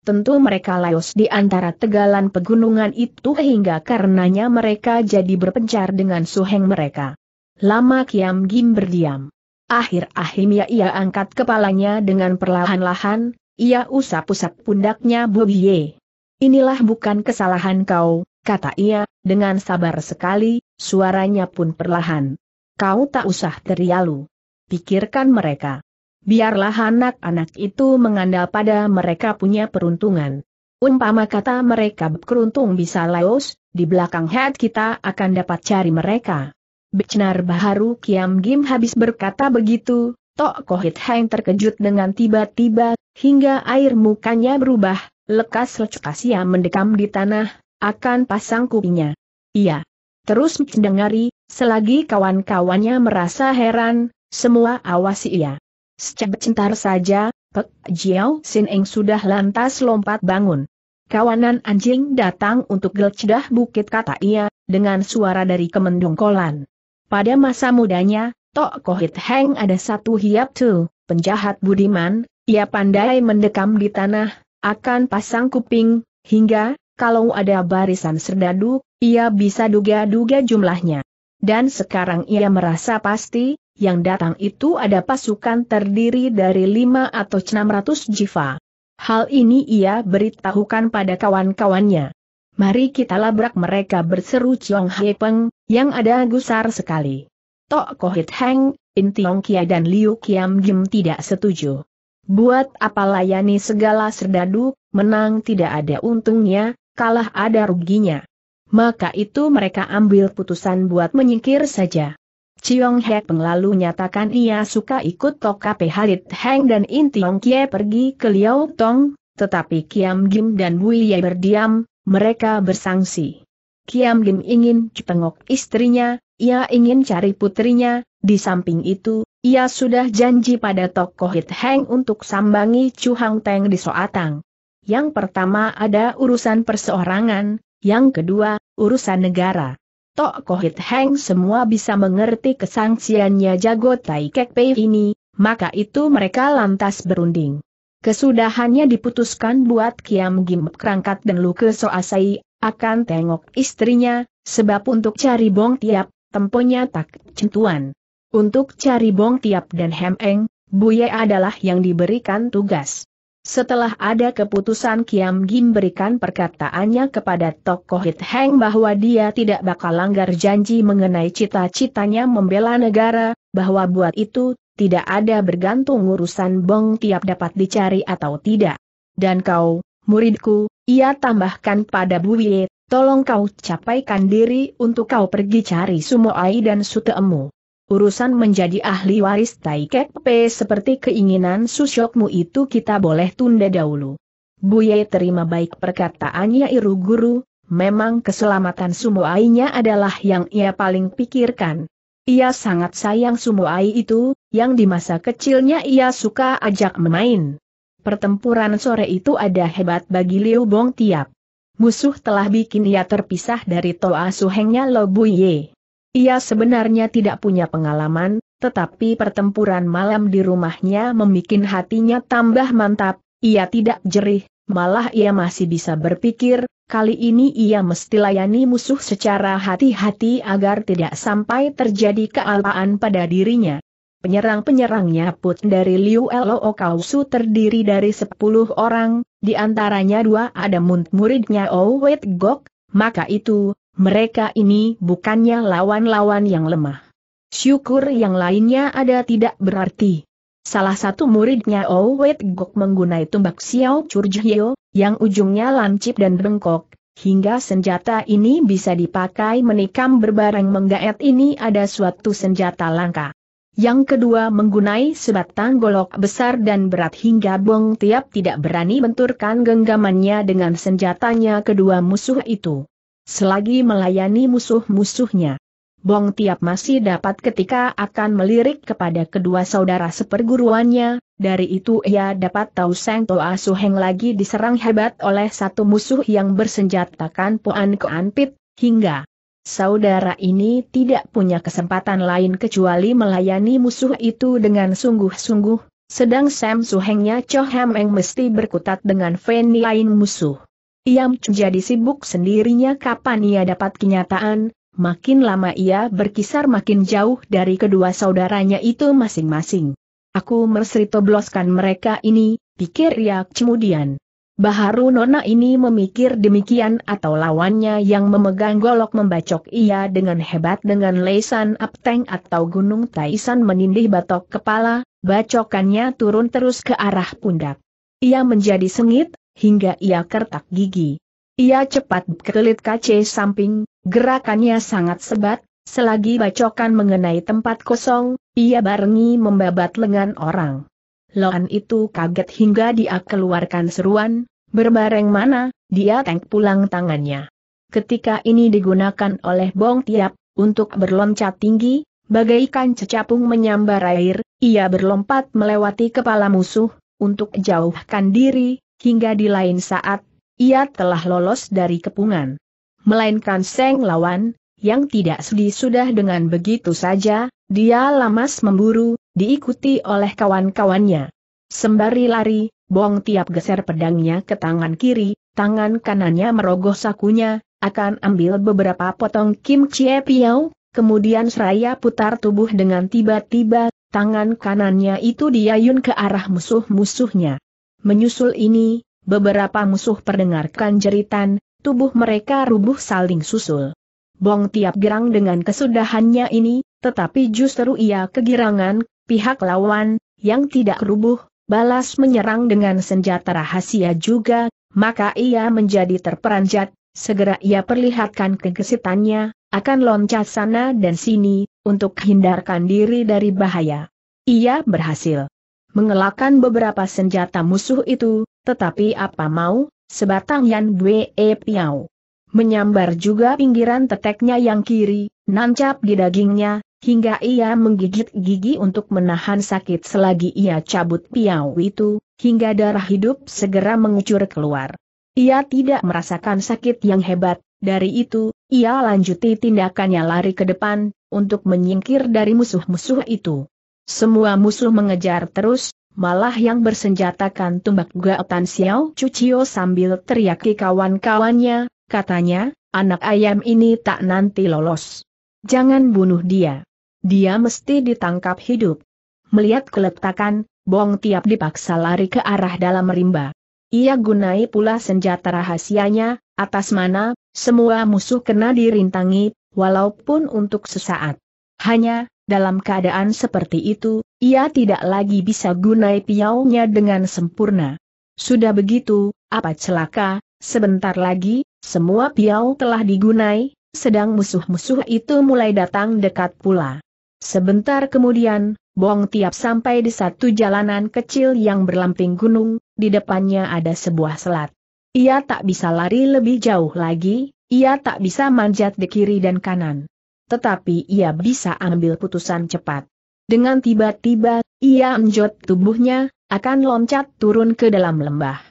Tentu mereka laos di antara tegalan pegunungan itu hingga karenanya mereka jadi berpencar dengan suheng mereka. Lama Kiam Gim berdiam. Akhir-akhirnya ia angkat kepalanya dengan perlahan-lahan, ia usap-usap pundaknya Bobie. Inilah bukan kesalahan kau, kata ia, dengan sabar sekali, suaranya pun perlahan. Kau tak usah terialu. Pikirkan mereka. Biarlah anak-anak itu mengandal pada mereka punya peruntungan. Umpama kata mereka beruntung bisa laos, di belakang head kita akan dapat cari mereka. Becnar Baharu Kiam Gim habis berkata begitu, Tok Kohit Heng terkejut dengan tiba-tiba, hingga air mukanya berubah, Lekas-lekas ia mendekam di tanah, akan pasang kupingnya. Iya. terus mendengari, selagi kawan-kawannya merasa heran, semua awasi ia. Secepat cintar saja, Pek Jiao Sin sudah lantas lompat bangun. Kawanan anjing datang untuk gelcedah bukit kata ia, dengan suara dari kemendongkolan. Pada masa mudanya, Tok Kohit Heng ada satu hiap tu, penjahat budiman, ia pandai mendekam di tanah, akan pasang kuping, hingga, kalau ada barisan serdadu, ia bisa duga-duga jumlahnya. Dan sekarang ia merasa pasti, yang datang itu ada pasukan terdiri dari lima atau enam ratus jiva. Hal ini ia beritahukan pada kawan-kawannya. Mari kita labrak mereka berseru Chong Hai Peng, yang ada gusar sekali. Tok Kohit Heng, In Tiong Kia dan Liu Kiam Gim tidak setuju. Buat apa layani segala serdadu, menang tidak ada untungnya, kalah ada ruginya. Maka itu mereka ambil putusan buat menyingkir saja. Chiong Hek penglalu nyatakan ia suka ikut Toka Pe Halit Heng dan In Tiong Kie pergi ke Liao Tong, tetapi Kiam Gim dan Bui Ye berdiam, mereka bersangsi. Kiam Gim ingin cipengok istrinya, ia ingin cari putrinya, di samping itu, ia sudah janji pada tokoh Hit Heng untuk sambangi Chu Hang Teng di Soatang. Yang pertama ada urusan perseorangan, yang kedua, urusan negara. Tok Kohit Heng semua bisa mengerti kesangsiannya jago Tai Kek Pei ini, maka itu mereka lantas berunding. Kesudahannya diputuskan buat Kiam Gim kerangkat dan Luke Soasai, akan tengok istrinya, sebab untuk cari bong tiap, temponya tak centuan. Untuk cari Bong Tiap dan Hem Eng, Buye adalah yang diberikan tugas. Setelah ada keputusan Kiam Gim berikan perkataannya kepada tokoh Hit Heng bahwa dia tidak bakal langgar janji mengenai cita-citanya membela negara, bahwa buat itu, tidak ada bergantung urusan Bong Tiap dapat dicari atau tidak. Dan kau, muridku, ia tambahkan pada Buye, tolong kau capaikan diri untuk kau pergi cari sumo Sumoai dan emu. Urusan menjadi ahli waris Taiket P seperti keinginan Susyokmu itu kita boleh tunda dahulu. Ye terima baik perkataannya Iru Guru, memang keselamatan Sumoainya adalah yang ia paling pikirkan. Ia sangat sayang Sumoai itu, yang di masa kecilnya ia suka ajak memain. Pertempuran sore itu ada hebat bagi Liu Bong Tiap. Musuh telah bikin ia terpisah dari Toa Suhengnya Lo Ye. Ia sebenarnya tidak punya pengalaman, tetapi pertempuran malam di rumahnya membuat hatinya tambah mantap, ia tidak jerih, malah ia masih bisa berpikir, kali ini ia mesti layani musuh secara hati-hati agar tidak sampai terjadi kealpaan pada dirinya. Penyerang-penyerangnya pun dari Liu Luo Kausu terdiri dari 10 orang, di antaranya dua ada murid-muridnya Owet Gok, maka itu, mereka ini bukannya lawan-lawan yang lemah. Syukur yang lainnya ada tidak berarti. Salah satu muridnya Owet Gok menggunai tumbak Xiao Churjio, yang ujungnya lancip dan bengkok, hingga senjata ini bisa dipakai menikam berbareng menggaet ini ada suatu senjata langka. Yang kedua menggunai sebatang golok besar dan berat hingga Bong Tiap tidak berani benturkan genggamannya dengan senjatanya kedua musuh itu selagi melayani musuh-musuhnya. Bong Tiap masih dapat ketika akan melirik kepada kedua saudara seperguruannya, dari itu ia dapat tahu Seng Toa Suheng lagi diserang hebat oleh satu musuh yang bersenjatakan Puan Koan Pit, hingga saudara ini tidak punya kesempatan lain kecuali melayani musuh itu dengan sungguh-sungguh, sedang Sam Suhengnya Cho Hem Eng mesti berkutat dengan Feni lain musuh. Iam jadi sibuk sendirinya kapan ia dapat kenyataan, makin lama ia berkisar makin jauh dari kedua saudaranya itu masing-masing. Aku merseritobbloskan mereka ini, pikir ia kemudian. Baharu Nona ini memikir demikian atau lawannya yang memegang golok membacok ia dengan hebat dengan leisan apteng atau gunung taisan menindih batok kepala, bacokannya turun terus ke arah pundak. Ia menjadi sengit, hingga ia kertak gigi. Ia cepat berkelit kace samping, gerakannya sangat sebat, selagi bacokan mengenai tempat kosong, ia barengi membabat lengan orang. Loan itu kaget hingga dia keluarkan seruan, berbareng mana, dia tank pulang tangannya. Ketika ini digunakan oleh Bong Tiap, untuk berloncat tinggi, bagaikan cecapung menyambar air, ia berlompat melewati kepala musuh, untuk jauhkan diri, Hingga di lain saat, ia telah lolos dari kepungan. Melainkan Seng Lawan, yang tidak sedih sudah dengan begitu saja, dia lamas memburu, diikuti oleh kawan-kawannya. Sembari lari, Bong tiap geser pedangnya ke tangan kiri, tangan kanannya merogoh sakunya, akan ambil beberapa potong Kim Chie Piao, kemudian seraya putar tubuh dengan tiba-tiba, tangan kanannya itu diayun ke arah musuh-musuhnya. Menyusul ini, beberapa musuh perdengarkan jeritan, tubuh mereka rubuh saling susul. Bong tiap gerang dengan kesudahannya ini, tetapi justru ia kegirangan, pihak lawan, yang tidak rubuh, balas menyerang dengan senjata rahasia juga, maka ia menjadi terperanjat, segera ia perlihatkan kegesitannya, akan loncat sana dan sini, untuk hindarkan diri dari bahaya. Ia berhasil mengelakkan beberapa senjata musuh itu, tetapi apa mau, sebatang Yan E Piao. Menyambar juga pinggiran teteknya yang kiri, nancap di dagingnya, hingga ia menggigit gigi untuk menahan sakit selagi ia cabut piau itu, hingga darah hidup segera mengucur keluar. Ia tidak merasakan sakit yang hebat, dari itu, ia lanjuti tindakannya lari ke depan, untuk menyingkir dari musuh-musuh itu. Semua musuh mengejar terus, malah yang bersenjatakan tumbak gautan Xiao Cucio sambil teriaki kawan-kawannya, katanya, anak ayam ini tak nanti lolos. Jangan bunuh dia. Dia mesti ditangkap hidup. Melihat keletakan, Bong Tiap dipaksa lari ke arah dalam rimba. Ia gunai pula senjata rahasianya, atas mana, semua musuh kena dirintangi, walaupun untuk sesaat. Hanya, dalam keadaan seperti itu, ia tidak lagi bisa gunai piaunya dengan sempurna. Sudah begitu, apa celaka, sebentar lagi, semua piau telah digunai, sedang musuh-musuh itu mulai datang dekat pula. Sebentar kemudian, Bong Tiap sampai di satu jalanan kecil yang berlamping gunung, di depannya ada sebuah selat. Ia tak bisa lari lebih jauh lagi, ia tak bisa manjat di kiri dan kanan tetapi ia bisa ambil putusan cepat. Dengan tiba-tiba, ia enjot tubuhnya, akan loncat turun ke dalam lembah.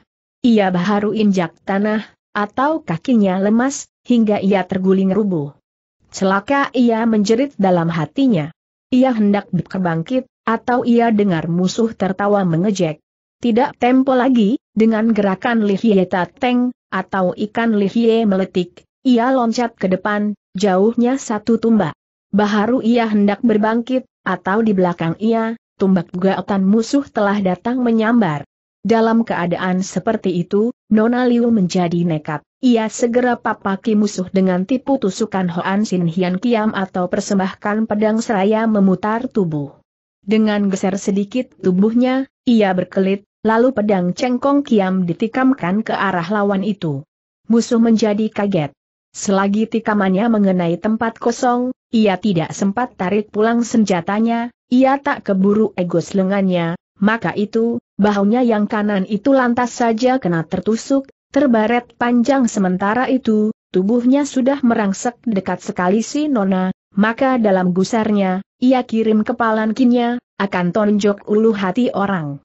Ia baharu injak tanah, atau kakinya lemas, hingga ia terguling rubuh. Celaka ia menjerit dalam hatinya. Ia hendak berbangkit, atau ia dengar musuh tertawa mengejek. Tidak tempo lagi, dengan gerakan lihye tateng, atau ikan lihye meletik, ia loncat ke depan, jauhnya satu tumbak. Baharu ia hendak berbangkit, atau di belakang ia, tumbak gaotan musuh telah datang menyambar. Dalam keadaan seperti itu, Nona Liu menjadi nekat. Ia segera papaki musuh dengan tipu tusukan Hoan Sin Hian Kiam atau persembahkan pedang seraya memutar tubuh. Dengan geser sedikit tubuhnya, ia berkelit, lalu pedang cengkong Kiam ditikamkan ke arah lawan itu. Musuh menjadi kaget. Selagi tikamannya mengenai tempat kosong, ia tidak sempat tarik pulang senjatanya, ia tak keburu egos lengannya, maka itu, bahunya yang kanan itu lantas saja kena tertusuk, terbaret panjang sementara itu, tubuhnya sudah merangsek dekat sekali si Nona, maka dalam gusarnya, ia kirim kepalan kinya akan tonjok ulu hati orang.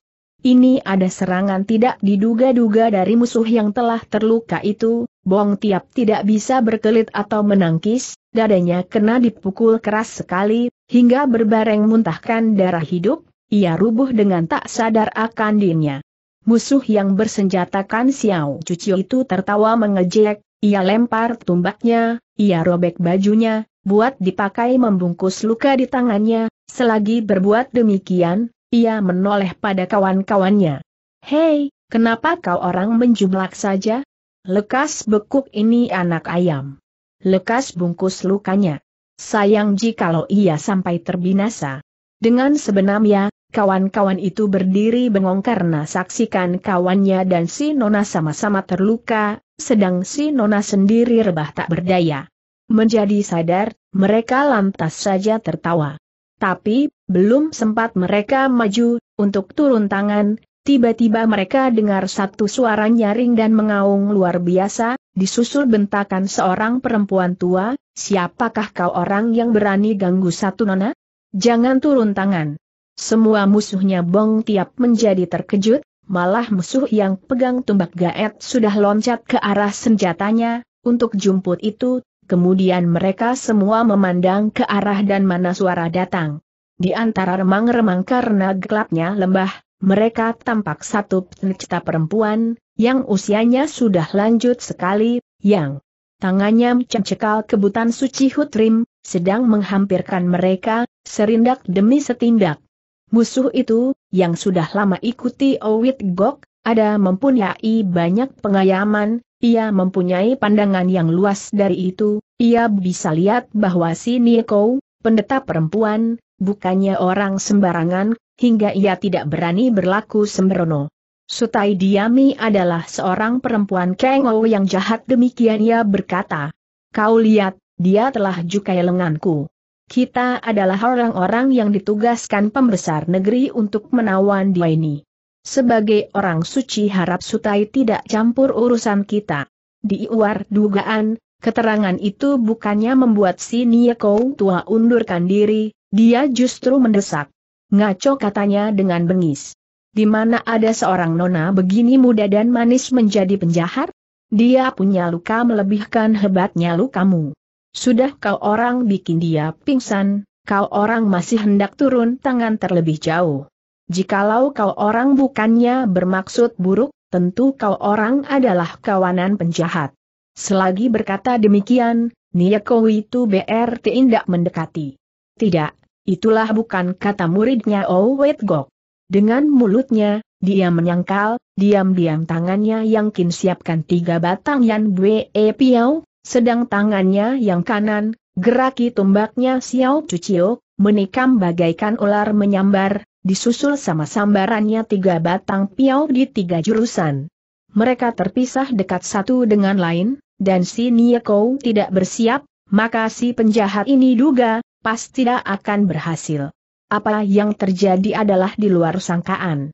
Ini ada serangan tidak diduga-duga dari musuh yang telah terluka itu, Bong Tiap tidak bisa berkelit atau menangkis, dadanya kena dipukul keras sekali, hingga berbareng muntahkan darah hidup, ia rubuh dengan tak sadar akan dirinya. Musuh yang bersenjatakan Xiao Cucio itu tertawa mengejek, ia lempar tumbaknya, ia robek bajunya, buat dipakai membungkus luka di tangannya, selagi berbuat demikian, ia menoleh pada kawan-kawannya. Hei, kenapa kau orang menjumlak saja? Lekas bekuk ini anak ayam. Lekas bungkus lukanya. Sayang jikalau ia sampai terbinasa. Dengan sebenarnya, kawan-kawan itu berdiri bengong karena saksikan kawannya dan si Nona sama-sama terluka, sedang si Nona sendiri rebah tak berdaya. Menjadi sadar, mereka lantas saja tertawa. Tapi, belum sempat mereka maju, untuk turun tangan, tiba-tiba mereka dengar satu suara nyaring dan mengaung luar biasa, disusul bentakan seorang perempuan tua, siapakah kau orang yang berani ganggu satu nona? Jangan turun tangan. Semua musuhnya Bong Tiap menjadi terkejut, malah musuh yang pegang tumbak gaet sudah loncat ke arah senjatanya, untuk jumput itu Kemudian mereka semua memandang ke arah dan mana suara datang. Di antara remang-remang karena gelapnya lembah, mereka tampak satu pencipta perempuan, yang usianya sudah lanjut sekali, yang tangannya mencekal kebutan suci hutrim, sedang menghampirkan mereka, serindak demi setindak. Musuh itu, yang sudah lama ikuti Owit Gok, ada mempunyai banyak pengayaman, ia mempunyai pandangan yang luas dari itu, ia bisa lihat bahwa si Nieko, pendeta perempuan, bukannya orang sembarangan, hingga ia tidak berani berlaku sembrono. Sutai Diami adalah seorang perempuan kengou yang jahat demikian ia berkata. Kau lihat, dia telah jukai lenganku. Kita adalah orang-orang yang ditugaskan pembesar negeri untuk menawan dia ini. Sebagai orang suci harap Sutai tidak campur urusan kita. Di luar dugaan, keterangan itu bukannya membuat si Nieko tua undurkan diri, dia justru mendesak. Ngaco katanya dengan bengis. Di mana ada seorang nona begini muda dan manis menjadi penjahat? Dia punya luka melebihkan hebatnya lukamu. Sudah kau orang bikin dia pingsan, kau orang masih hendak turun tangan terlebih jauh. Jikalau kau orang bukannya bermaksud buruk, tentu kau orang adalah kawanan penjahat. Selagi berkata demikian, Niyako itu BRT tidak mendekati. Tidak, itulah bukan kata muridnya Owet Gok. Dengan mulutnya, dia menyangkal, diam-diam tangannya yang kin siapkan tiga batang yan bue e piau, sedang tangannya yang kanan, geraki tombaknya Xiao Cucio, menikam bagaikan ular menyambar, disusul sama sambarannya tiga batang piau di tiga jurusan. Mereka terpisah dekat satu dengan lain, dan si Kou tidak bersiap, maka si penjahat ini duga, pasti tidak akan berhasil. Apa yang terjadi adalah di luar sangkaan.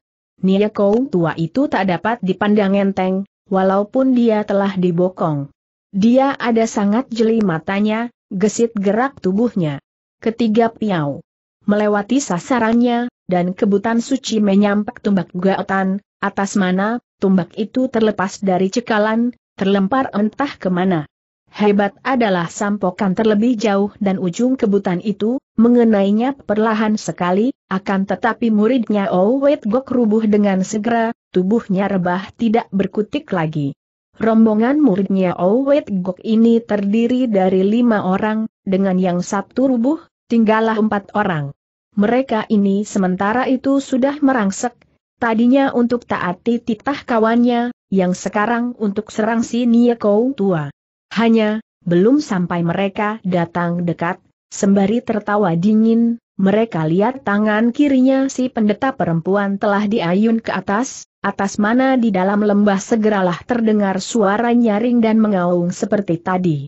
Kou tua itu tak dapat dipandang enteng, walaupun dia telah dibokong. Dia ada sangat jeli matanya, gesit gerak tubuhnya. Ketiga piau melewati sasarannya, dan kebutan suci menyampak tumbak gaotan, atas mana, tumbak itu terlepas dari cekalan, terlempar entah kemana. Hebat adalah sampokan terlebih jauh dan ujung kebutan itu, mengenainya perlahan sekali, akan tetapi muridnya Owet Gok rubuh dengan segera, tubuhnya rebah tidak berkutik lagi. Rombongan muridnya Owet Gok ini terdiri dari lima orang, dengan yang satu rubuh, tinggallah empat orang. Mereka ini sementara itu sudah merangsek, tadinya untuk taati titah kawannya, yang sekarang untuk serang si Niekou tua. Hanya, belum sampai mereka datang dekat, sembari tertawa dingin, mereka lihat tangan kirinya si pendeta perempuan telah diayun ke atas, atas mana di dalam lembah segeralah terdengar suara nyaring dan mengaung seperti tadi.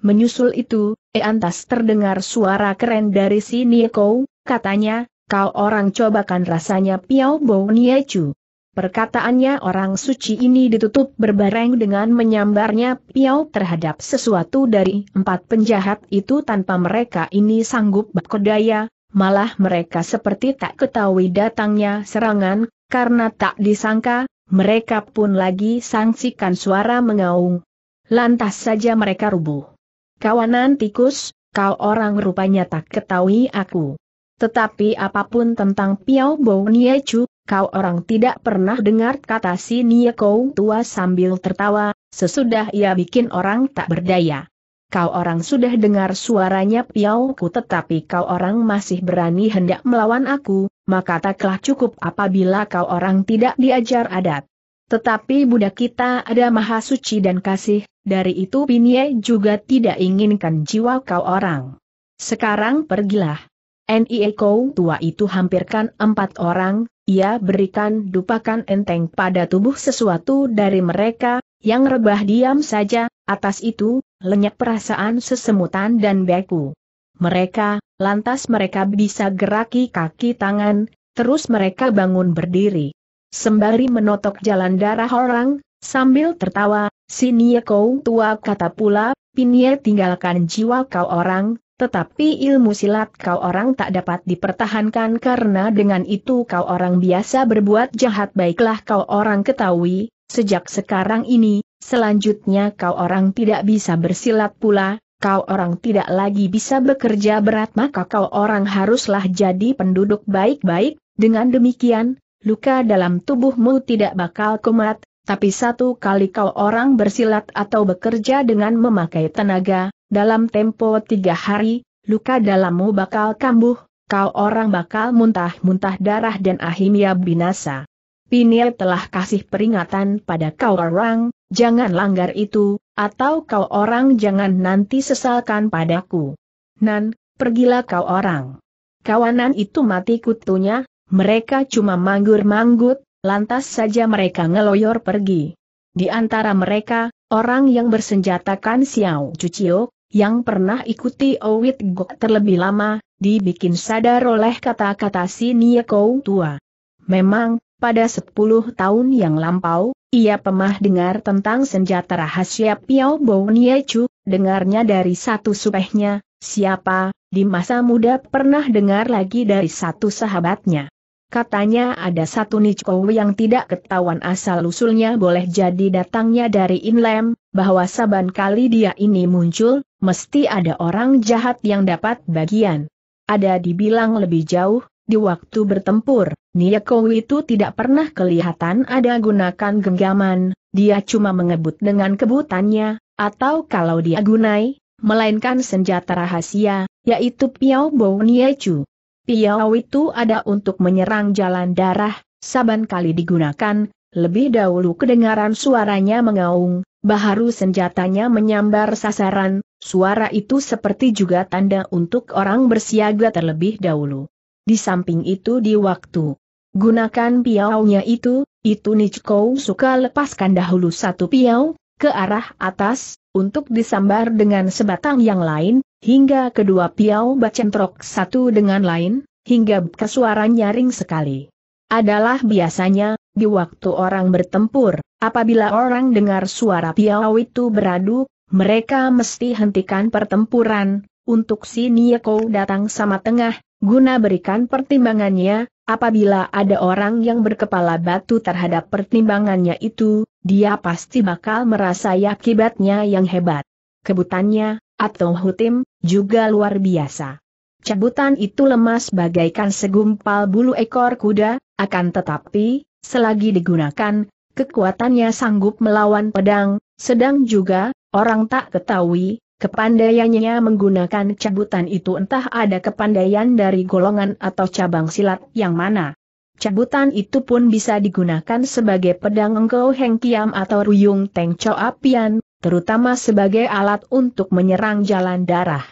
Menyusul itu, Eantas terdengar suara keren dari si Nieko, Katanya, kau orang cobakan rasanya Piao Bo Niecu. Perkataannya orang suci ini ditutup berbareng dengan menyambarnya piau terhadap sesuatu dari empat penjahat itu tanpa mereka ini sanggup berkedaya, malah mereka seperti tak ketahui datangnya serangan, karena tak disangka, mereka pun lagi sangsikan suara mengaung. Lantas saja mereka rubuh. Kawanan tikus, kau orang rupanya tak ketahui aku. Tetapi apapun tentang Piao Bo Nie Chu, kau orang tidak pernah dengar kata si Nie Kou tua sambil tertawa, sesudah ia bikin orang tak berdaya. Kau orang sudah dengar suaranya Piao Ku tetapi kau orang masih berani hendak melawan aku, maka taklah cukup apabila kau orang tidak diajar adat. Tetapi budak kita ada maha suci dan kasih, dari itu Pinie juga tidak inginkan jiwa kau orang. Sekarang pergilah. Nie Kou tua itu hampirkan empat orang, ia berikan dupakan enteng pada tubuh sesuatu dari mereka, yang rebah diam saja, atas itu, lenyap perasaan sesemutan dan beku. Mereka, lantas mereka bisa geraki kaki tangan, terus mereka bangun berdiri. Sembari menotok jalan darah orang, sambil tertawa, si Nie ya, Kou tua kata pula, Pinye tinggalkan jiwa kau orang, tetapi ilmu silat kau orang tak dapat dipertahankan karena dengan itu kau orang biasa berbuat jahat baiklah kau orang ketahui, sejak sekarang ini, selanjutnya kau orang tidak bisa bersilat pula, kau orang tidak lagi bisa bekerja berat maka kau orang haruslah jadi penduduk baik-baik, dengan demikian, luka dalam tubuhmu tidak bakal kumat, tapi satu kali kau orang bersilat atau bekerja dengan memakai tenaga, dalam tempo tiga hari, luka dalammu bakal kambuh, kau orang bakal muntah-muntah darah dan akhirnya binasa. Pinil telah kasih peringatan pada kau orang, jangan langgar itu, atau kau orang jangan nanti sesalkan padaku. Nan, pergilah kau orang. Kawanan itu mati kutunya, mereka cuma manggur-manggut, lantas saja mereka ngeloyor pergi. Di antara mereka, orang yang bersenjatakan Xiao Cucio, yang pernah ikuti Owit Gok terlebih lama, dibikin sadar oleh kata-kata si Kou tua. Memang, pada sepuluh tahun yang lampau, ia pemah dengar tentang senjata rahasia Piao Nia Chu, dengarnya dari satu supehnya, siapa, di masa muda pernah dengar lagi dari satu sahabatnya. Katanya ada satu Nichko yang tidak ketahuan asal-usulnya boleh jadi datangnya dari Inlem, bahwa saban kali dia ini muncul, mesti ada orang jahat yang dapat bagian. Ada dibilang lebih jauh, di waktu bertempur, Nichko itu tidak pernah kelihatan ada gunakan genggaman, dia cuma mengebut dengan kebutannya, atau kalau dia gunai, melainkan senjata rahasia, yaitu Piao Bo Niechu. Piau itu ada untuk menyerang jalan darah, saban kali digunakan, lebih dahulu kedengaran suaranya mengaung, baharu senjatanya menyambar sasaran, suara itu seperti juga tanda untuk orang bersiaga terlebih dahulu. Di samping itu di waktu gunakan piaunya itu, itu Nichiko suka lepaskan dahulu satu piau, ke arah atas, untuk disambar dengan sebatang yang lain, Hingga kedua piau bacentrok satu dengan lain, hingga kesuara nyaring sekali. Adalah biasanya, di waktu orang bertempur, apabila orang dengar suara piau itu beradu, mereka mesti hentikan pertempuran, untuk si Nieko datang sama tengah, guna berikan pertimbangannya, apabila ada orang yang berkepala batu terhadap pertimbangannya itu, dia pasti bakal merasa akibatnya yang hebat. Kebutannya, atau hutim, juga luar biasa. Cabutan itu lemas bagaikan segumpal bulu ekor kuda, akan tetapi, selagi digunakan, kekuatannya sanggup melawan pedang, sedang juga, orang tak ketahui, kepandaiannya menggunakan cabutan itu entah ada kepandaian dari golongan atau cabang silat yang mana. Cabutan itu pun bisa digunakan sebagai pedang engkau hengkiam atau ruyung tengco apian terutama sebagai alat untuk menyerang jalan darah.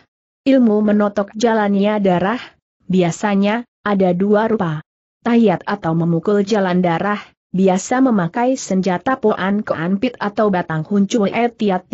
Ilmu menotok jalannya darah, biasanya, ada dua rupa. Tayat atau memukul jalan darah, biasa memakai senjata poan keanpit atau batang huncue tiat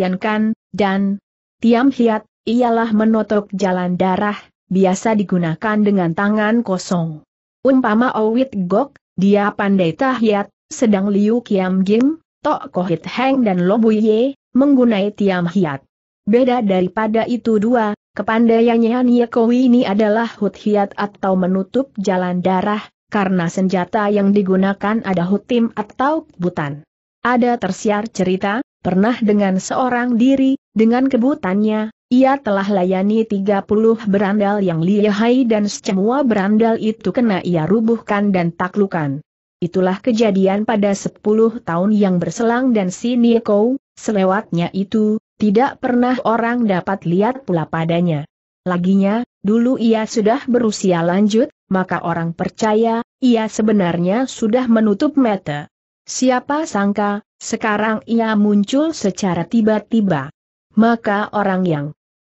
dan tiam hiat, ialah menotok jalan darah, biasa digunakan dengan tangan kosong. Umpama Owit Gok, dia pandai tahiyat, sedang Liu Kiam Gim, Tok Kohit Heng dan Lobu Ye, menggunai tiam hiat. Beda daripada itu dua, kepandaiannya Niekowi ini adalah hut hiat atau menutup jalan darah, karena senjata yang digunakan ada hutim atau butan. Ada tersiar cerita, pernah dengan seorang diri, dengan kebutannya, ia telah layani 30 berandal yang lihai dan semua berandal itu kena ia rubuhkan dan taklukan. Itulah kejadian pada 10 tahun yang berselang dan si Niekow. Selewatnya itu, tidak pernah orang dapat lihat pula padanya. Laginya, dulu ia sudah berusia lanjut, maka orang percaya, ia sebenarnya sudah menutup mata. Siapa sangka, sekarang ia muncul secara tiba-tiba. Maka orang yang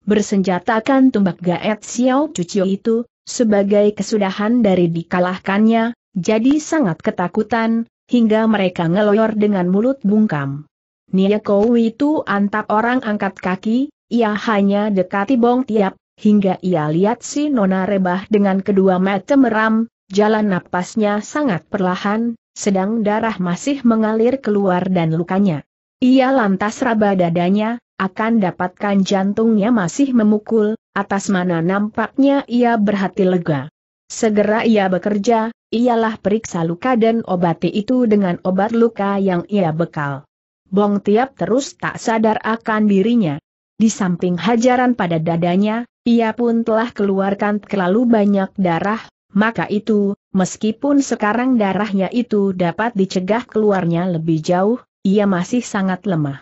bersenjatakan tumbak gaet Xiao Cucio itu, sebagai kesudahan dari dikalahkannya, jadi sangat ketakutan, hingga mereka ngeloyor dengan mulut bungkam. Nia Kowi itu antap orang angkat kaki, ia hanya dekati bong tiap, hingga ia lihat si Nona rebah dengan kedua mata meram, jalan napasnya sangat perlahan, sedang darah masih mengalir keluar dan lukanya. Ia lantas raba dadanya, akan dapatkan jantungnya masih memukul, atas mana nampaknya ia berhati lega. Segera ia bekerja, ialah periksa luka dan obati itu dengan obat luka yang ia bekal. Bong Tiap terus tak sadar akan dirinya. Di samping hajaran pada dadanya, ia pun telah keluarkan terlalu banyak darah, maka itu, meskipun sekarang darahnya itu dapat dicegah keluarnya lebih jauh, ia masih sangat lemah.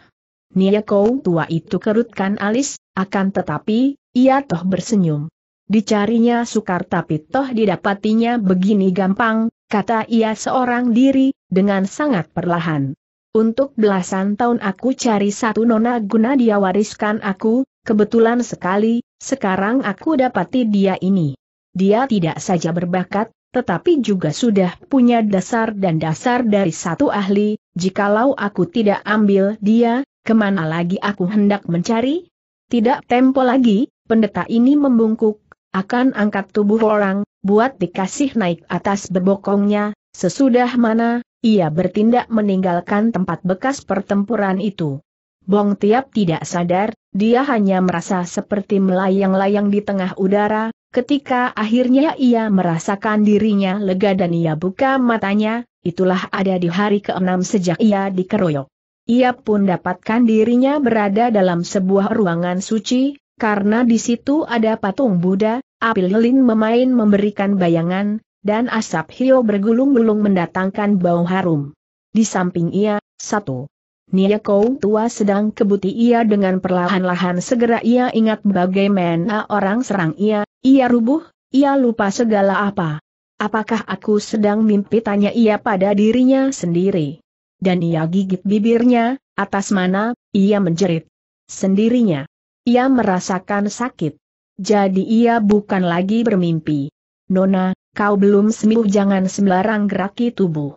Nia Kou tua itu kerutkan alis, akan tetapi, ia toh bersenyum. Dicarinya sukar tapi toh didapatinya begini gampang, kata ia seorang diri, dengan sangat perlahan. Untuk belasan tahun aku cari satu nona guna dia wariskan aku, kebetulan sekali, sekarang aku dapati dia ini. Dia tidak saja berbakat, tetapi juga sudah punya dasar dan dasar dari satu ahli, jikalau aku tidak ambil dia, kemana lagi aku hendak mencari? Tidak tempo lagi, pendeta ini membungkuk, akan angkat tubuh orang, buat dikasih naik atas bebokongnya, Sesudah mana, ia bertindak meninggalkan tempat bekas pertempuran itu. Bong Tiap tidak sadar, dia hanya merasa seperti melayang-layang di tengah udara, ketika akhirnya ia merasakan dirinya lega dan ia buka matanya, itulah ada di hari keenam sejak ia dikeroyok. Ia pun dapatkan dirinya berada dalam sebuah ruangan suci, karena di situ ada patung Buddha, api lilin memain memberikan bayangan, dan asap hio bergulung-gulung mendatangkan bau harum. Di samping ia, satu. Nia Kou tua sedang kebuti ia dengan perlahan-lahan segera ia ingat bagaimana orang serang ia, ia rubuh, ia lupa segala apa. Apakah aku sedang mimpi tanya ia pada dirinya sendiri. Dan ia gigit bibirnya, atas mana, ia menjerit. Sendirinya. Ia merasakan sakit. Jadi ia bukan lagi bermimpi. Nona, kau belum sembuh jangan sembarang geraki tubuh.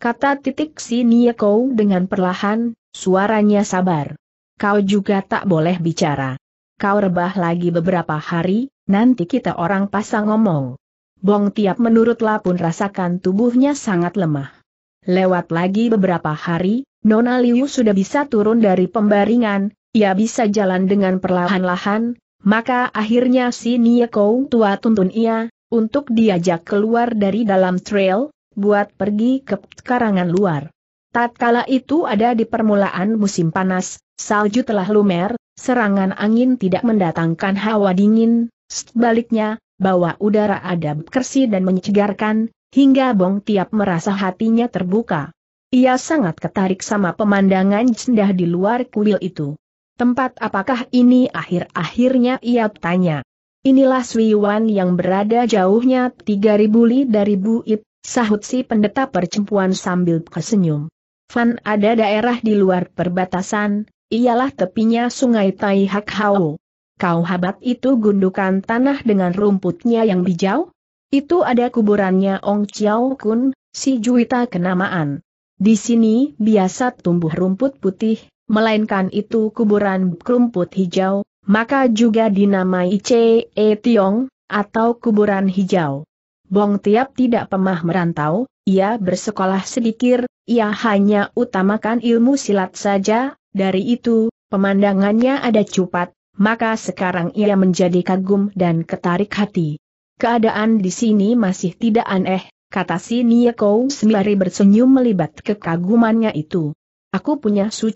Kata titik si Nieko dengan perlahan, suaranya sabar. Kau juga tak boleh bicara. Kau rebah lagi beberapa hari, nanti kita orang pasang ngomong. Bong tiap menurutlah pun rasakan tubuhnya sangat lemah. Lewat lagi beberapa hari, Nona Liu sudah bisa turun dari pembaringan, ia bisa jalan dengan perlahan-lahan, maka akhirnya si Nieko tua tuntun ia, untuk diajak keluar dari dalam trail, buat pergi ke karangan luar. Tatkala itu ada di permulaan musim panas, salju telah lumer, serangan angin tidak mendatangkan hawa dingin, sebaliknya, bawa udara adab kersi dan menyegarkan, hingga Bong Tiap merasa hatinya terbuka. Ia sangat ketarik sama pemandangan jendah di luar kuil itu. Tempat apakah ini akhir-akhirnya ia tanya. Inilah Sui Wan yang berada jauhnya 3000 li dari Buip, sahut si pendeta percempuan sambil tersenyum. Fan ada daerah di luar perbatasan, ialah tepinya sungai Tai Hak Hau. Kau habat itu gundukan tanah dengan rumputnya yang hijau? Itu ada kuburannya Ong Chiao Kun, si juwita kenamaan. Di sini biasa tumbuh rumput putih, melainkan itu kuburan rumput hijau, maka juga dinamai E. Tiong, atau kuburan hijau. Bong Tiap tidak pemah merantau, ia bersekolah sedikit, ia hanya utamakan ilmu silat saja, dari itu, pemandangannya ada cupat, maka sekarang ia menjadi kagum dan ketarik hati. Keadaan di sini masih tidak aneh, kata si Kou sembari bersenyum melibat kekagumannya itu. Aku punya Su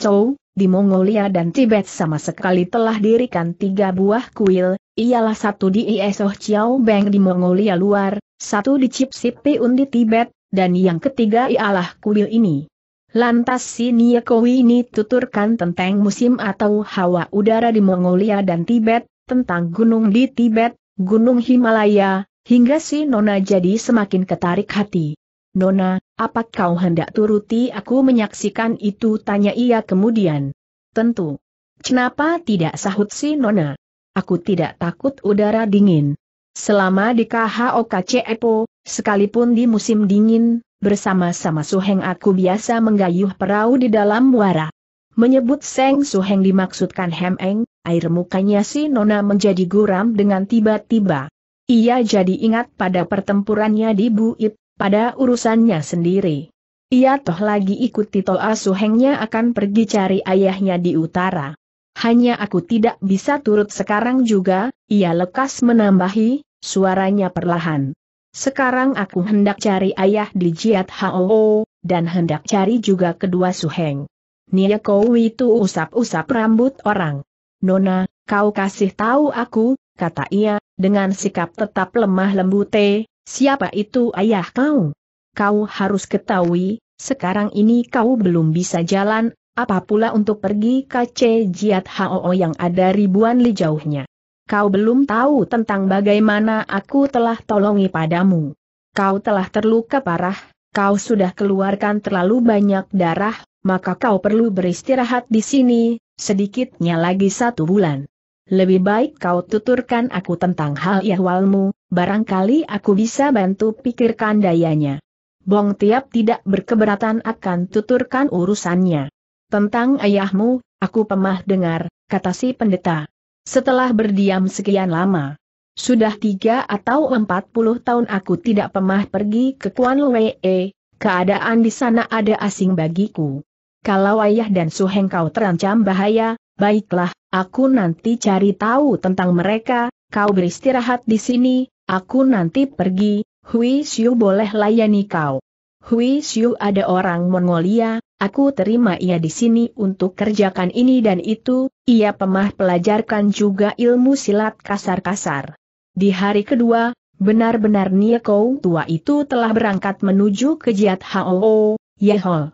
di Mongolia dan Tibet sama sekali telah dirikan tiga buah kuil, ialah satu di Iesoh Chiao Beng di Mongolia luar, satu di Chipsipeun di Tibet, dan yang ketiga ialah kuil ini. Lantas si Niekowi ini tuturkan tentang musim atau hawa udara di Mongolia dan Tibet, tentang gunung di Tibet, gunung Himalaya, hingga si Nona jadi semakin ketarik hati. Nona, apa kau hendak turuti aku menyaksikan itu? Tanya ia kemudian. Tentu. Kenapa tidak sahut si Nona? Aku tidak takut udara dingin. Selama di KHOKC Epo, sekalipun di musim dingin, bersama-sama Suheng aku biasa menggayuh perahu di dalam muara. Menyebut Seng Suheng dimaksudkan Hemeng, air mukanya si Nona menjadi guram dengan tiba-tiba. Ia jadi ingat pada pertempurannya di Buip, pada urusannya sendiri. Ia toh lagi ikuti Toa ah Suhengnya akan pergi cari ayahnya di utara. Hanya aku tidak bisa turut sekarang juga, ia lekas menambahi, suaranya perlahan. Sekarang aku hendak cari ayah di Jiat Hao, dan hendak cari juga kedua Suheng. Nia Kowi itu usap-usap rambut orang. Nona, kau kasih tahu aku, kata ia, dengan sikap tetap lemah lembut Siapa itu ayah kau? Kau harus ketahui, sekarang ini kau belum bisa jalan, apa pula untuk pergi ke C. Jiat Hoo yang ada ribuan li jauhnya. Kau belum tahu tentang bagaimana aku telah tolongi padamu. Kau telah terluka parah, kau sudah keluarkan terlalu banyak darah, maka kau perlu beristirahat di sini, sedikitnya lagi satu bulan. Lebih baik kau tuturkan aku tentang hal ihwalmu, Barangkali aku bisa bantu pikirkan dayanya. Bong Tiap tidak berkeberatan akan tuturkan urusannya. Tentang ayahmu, aku pemah dengar, kata si pendeta. Setelah berdiam sekian lama, sudah tiga atau empat puluh tahun aku tidak pemah pergi ke Kuan Lwee. keadaan di sana ada asing bagiku. Kalau ayah dan suheng kau terancam bahaya, baiklah, aku nanti cari tahu tentang mereka, kau beristirahat di sini, Aku nanti pergi, Hui Xiu boleh layani kau. Hui Xiu ada orang Mongolia, aku terima ia di sini untuk kerjakan ini dan itu, ia pemah pelajarkan juga ilmu silat kasar-kasar. Di hari kedua, benar-benar Niekou tua itu telah berangkat menuju ke Jiat Hao, Yeho.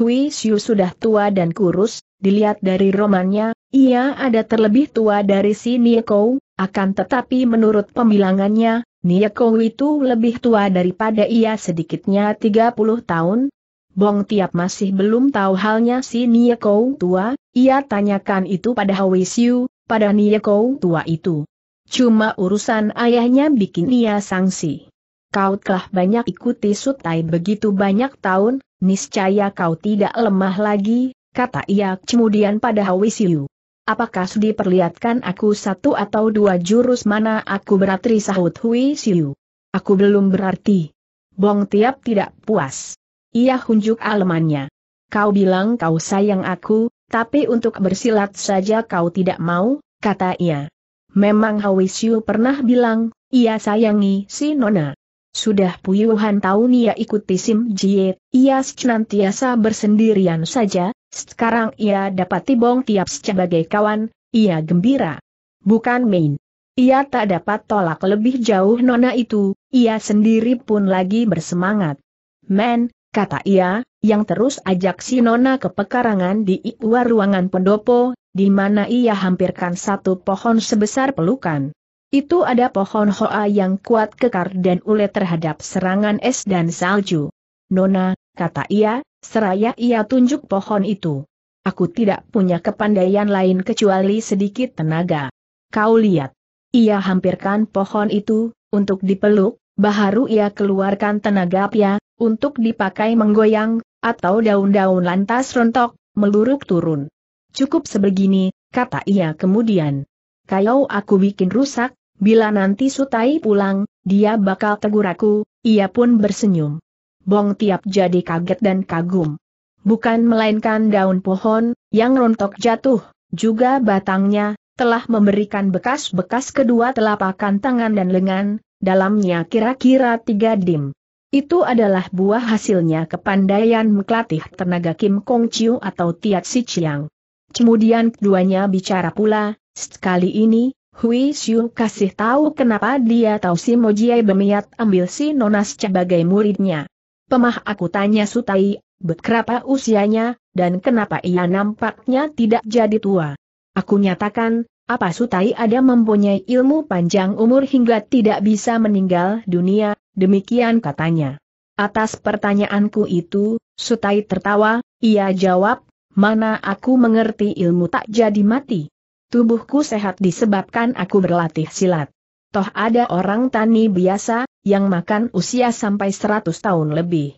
Hui Xiu sudah tua dan kurus, dilihat dari romannya, ia ada terlebih tua dari si Niekou, akan tetapi menurut pembilangannya, Kou itu lebih tua daripada ia sedikitnya 30 tahun. Bong Tiap masih belum tahu halnya si Kou tua, ia tanyakan itu pada Hawisiu, Siu, pada Kou tua itu. Cuma urusan ayahnya bikin ia sangsi. Kau telah banyak ikuti Sutai begitu banyak tahun, niscaya kau tidak lemah lagi, kata ia kemudian pada Hawisiu apakah diperlihatkan aku satu atau dua jurus mana aku beratri sahut Hui Siu. Aku belum berarti. Bong Tiap tidak puas. Ia hunjuk alemannya. Kau bilang kau sayang aku, tapi untuk bersilat saja kau tidak mau, kata ia. Memang Hui Siu pernah bilang, ia sayangi si Nona. Sudah puyuhan tahun ia ikuti Sim Jie, ia senantiasa bersendirian saja, sekarang ia dapat Tibong Tiap sebagai kawan, ia gembira. Bukan main. Ia tak dapat tolak lebih jauh nona itu, ia sendiri pun lagi bersemangat. Men, kata ia, yang terus ajak si nona ke pekarangan di luar ruangan pendopo, di mana ia hampirkan satu pohon sebesar pelukan. Itu ada pohon hoa yang kuat kekar dan ulet terhadap serangan es dan salju. Nona, kata ia, seraya ia tunjuk pohon itu. Aku tidak punya kepandaian lain kecuali sedikit tenaga. Kau lihat. Ia hampirkan pohon itu, untuk dipeluk, baharu ia keluarkan tenaga pia, untuk dipakai menggoyang, atau daun-daun lantas rontok, meluruk turun. Cukup sebegini, kata ia kemudian. Kayau aku bikin rusak, bila nanti Sutai pulang, dia bakal tegur aku, ia pun bersenyum. Bong Tiap jadi kaget dan kagum. Bukan melainkan daun pohon, yang rontok jatuh, juga batangnya, telah memberikan bekas-bekas kedua telapakan tangan dan lengan, dalamnya kira-kira tiga dim. Itu adalah buah hasilnya kepandaian meklatih tenaga Kim Kong Chiu atau Tiat Si Chiang. Kemudian keduanya bicara pula, sekali ini, Hui Xiu kasih tahu kenapa dia tahu si Mojiai Bemiat ambil si Nonas sebagai muridnya. Pemah aku tanya Sutai, berapa usianya, dan kenapa ia nampaknya tidak jadi tua. Aku nyatakan, apa Sutai ada mempunyai ilmu panjang umur hingga tidak bisa meninggal dunia, demikian katanya. Atas pertanyaanku itu, Sutai tertawa, ia jawab, mana aku mengerti ilmu tak jadi mati. Tubuhku sehat disebabkan aku berlatih silat. Toh ada orang tani biasa, yang makan usia sampai 100 tahun lebih.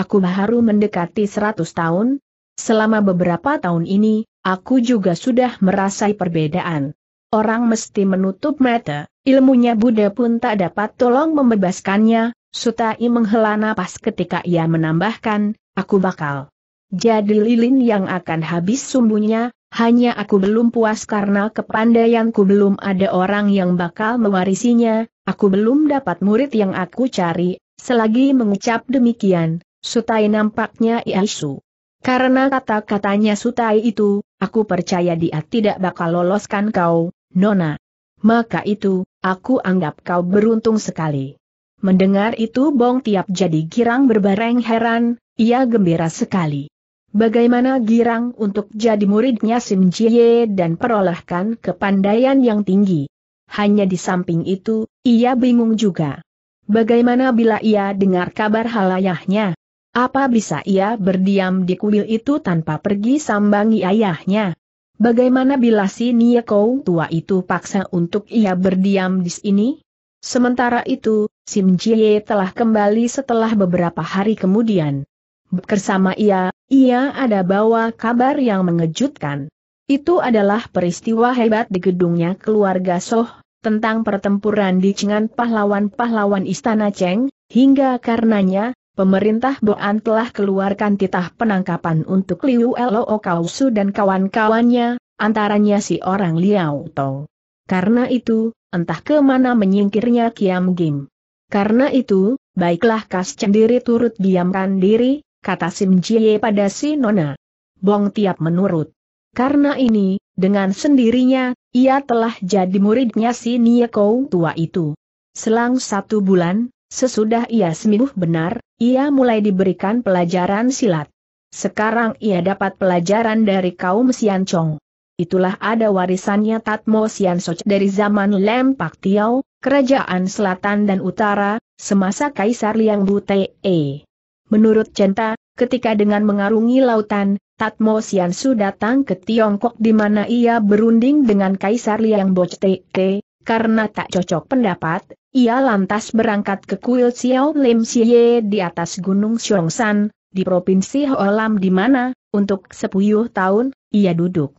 Aku baru mendekati 100 tahun, selama beberapa tahun ini, aku juga sudah merasai perbedaan. Orang mesti menutup mata, ilmunya Buddha pun tak dapat tolong membebaskannya, Sutai menghela napas ketika ia menambahkan, aku bakal jadi lilin yang akan habis sumbunya, hanya aku belum puas karena kepandaianku belum ada orang yang bakal mewarisinya, aku belum dapat murid yang aku cari, selagi mengucap demikian, Sutai nampaknya Iaisu. Karena kata-katanya Sutai itu, aku percaya dia tidak bakal loloskan kau, Nona. Maka itu, aku anggap kau beruntung sekali. Mendengar itu Bong Tiap jadi girang berbareng heran, ia gembira sekali. Bagaimana girang untuk jadi muridnya Sim Jie dan perolehkan kepandaian yang tinggi. Hanya di samping itu, ia bingung juga. Bagaimana bila ia dengar kabar halayahnya? Apa bisa ia berdiam di kuil itu tanpa pergi sambangi ayahnya? Bagaimana bila si Kou tua itu paksa untuk ia berdiam di sini? Sementara itu, Sim Jie telah kembali setelah beberapa hari kemudian. Bersama ia, ia ada bawa kabar yang mengejutkan. Itu adalah peristiwa hebat di gedungnya keluarga Soh, tentang pertempuran di Cengan pahlawan-pahlawan istana Cheng, hingga karenanya, pemerintah Boan telah keluarkan titah penangkapan untuk Liu Lo Kausu dan kawan-kawannya, antaranya si orang Liao Tong. Karena itu, entah kemana menyingkirnya Kiam Gim. Karena itu, baiklah Kas Cendiri turut diamkan diri, kata Sim Jie pada si Nona. Bong Tiap menurut. Karena ini, dengan sendirinya, ia telah jadi muridnya si Kou tua itu. Selang satu bulan, sesudah ia sembuh benar, ia mulai diberikan pelajaran silat. Sekarang ia dapat pelajaran dari kaum Sian Chong. Itulah ada warisannya Tatmo Siansoch dari zaman Lem Pak Tiao, kerajaan selatan dan utara, semasa Kaisar Liang Bu Te. E. Menurut Centa, ketika dengan mengarungi lautan, Tatmo Siansu datang ke Tiongkok di mana ia berunding dengan Kaisar Liang Boctete, karena tak cocok pendapat, ia lantas berangkat ke kuil Xiao Lim Xie di atas Gunung Xiongshan, di Provinsi Holam di mana, untuk 10 tahun, ia duduk.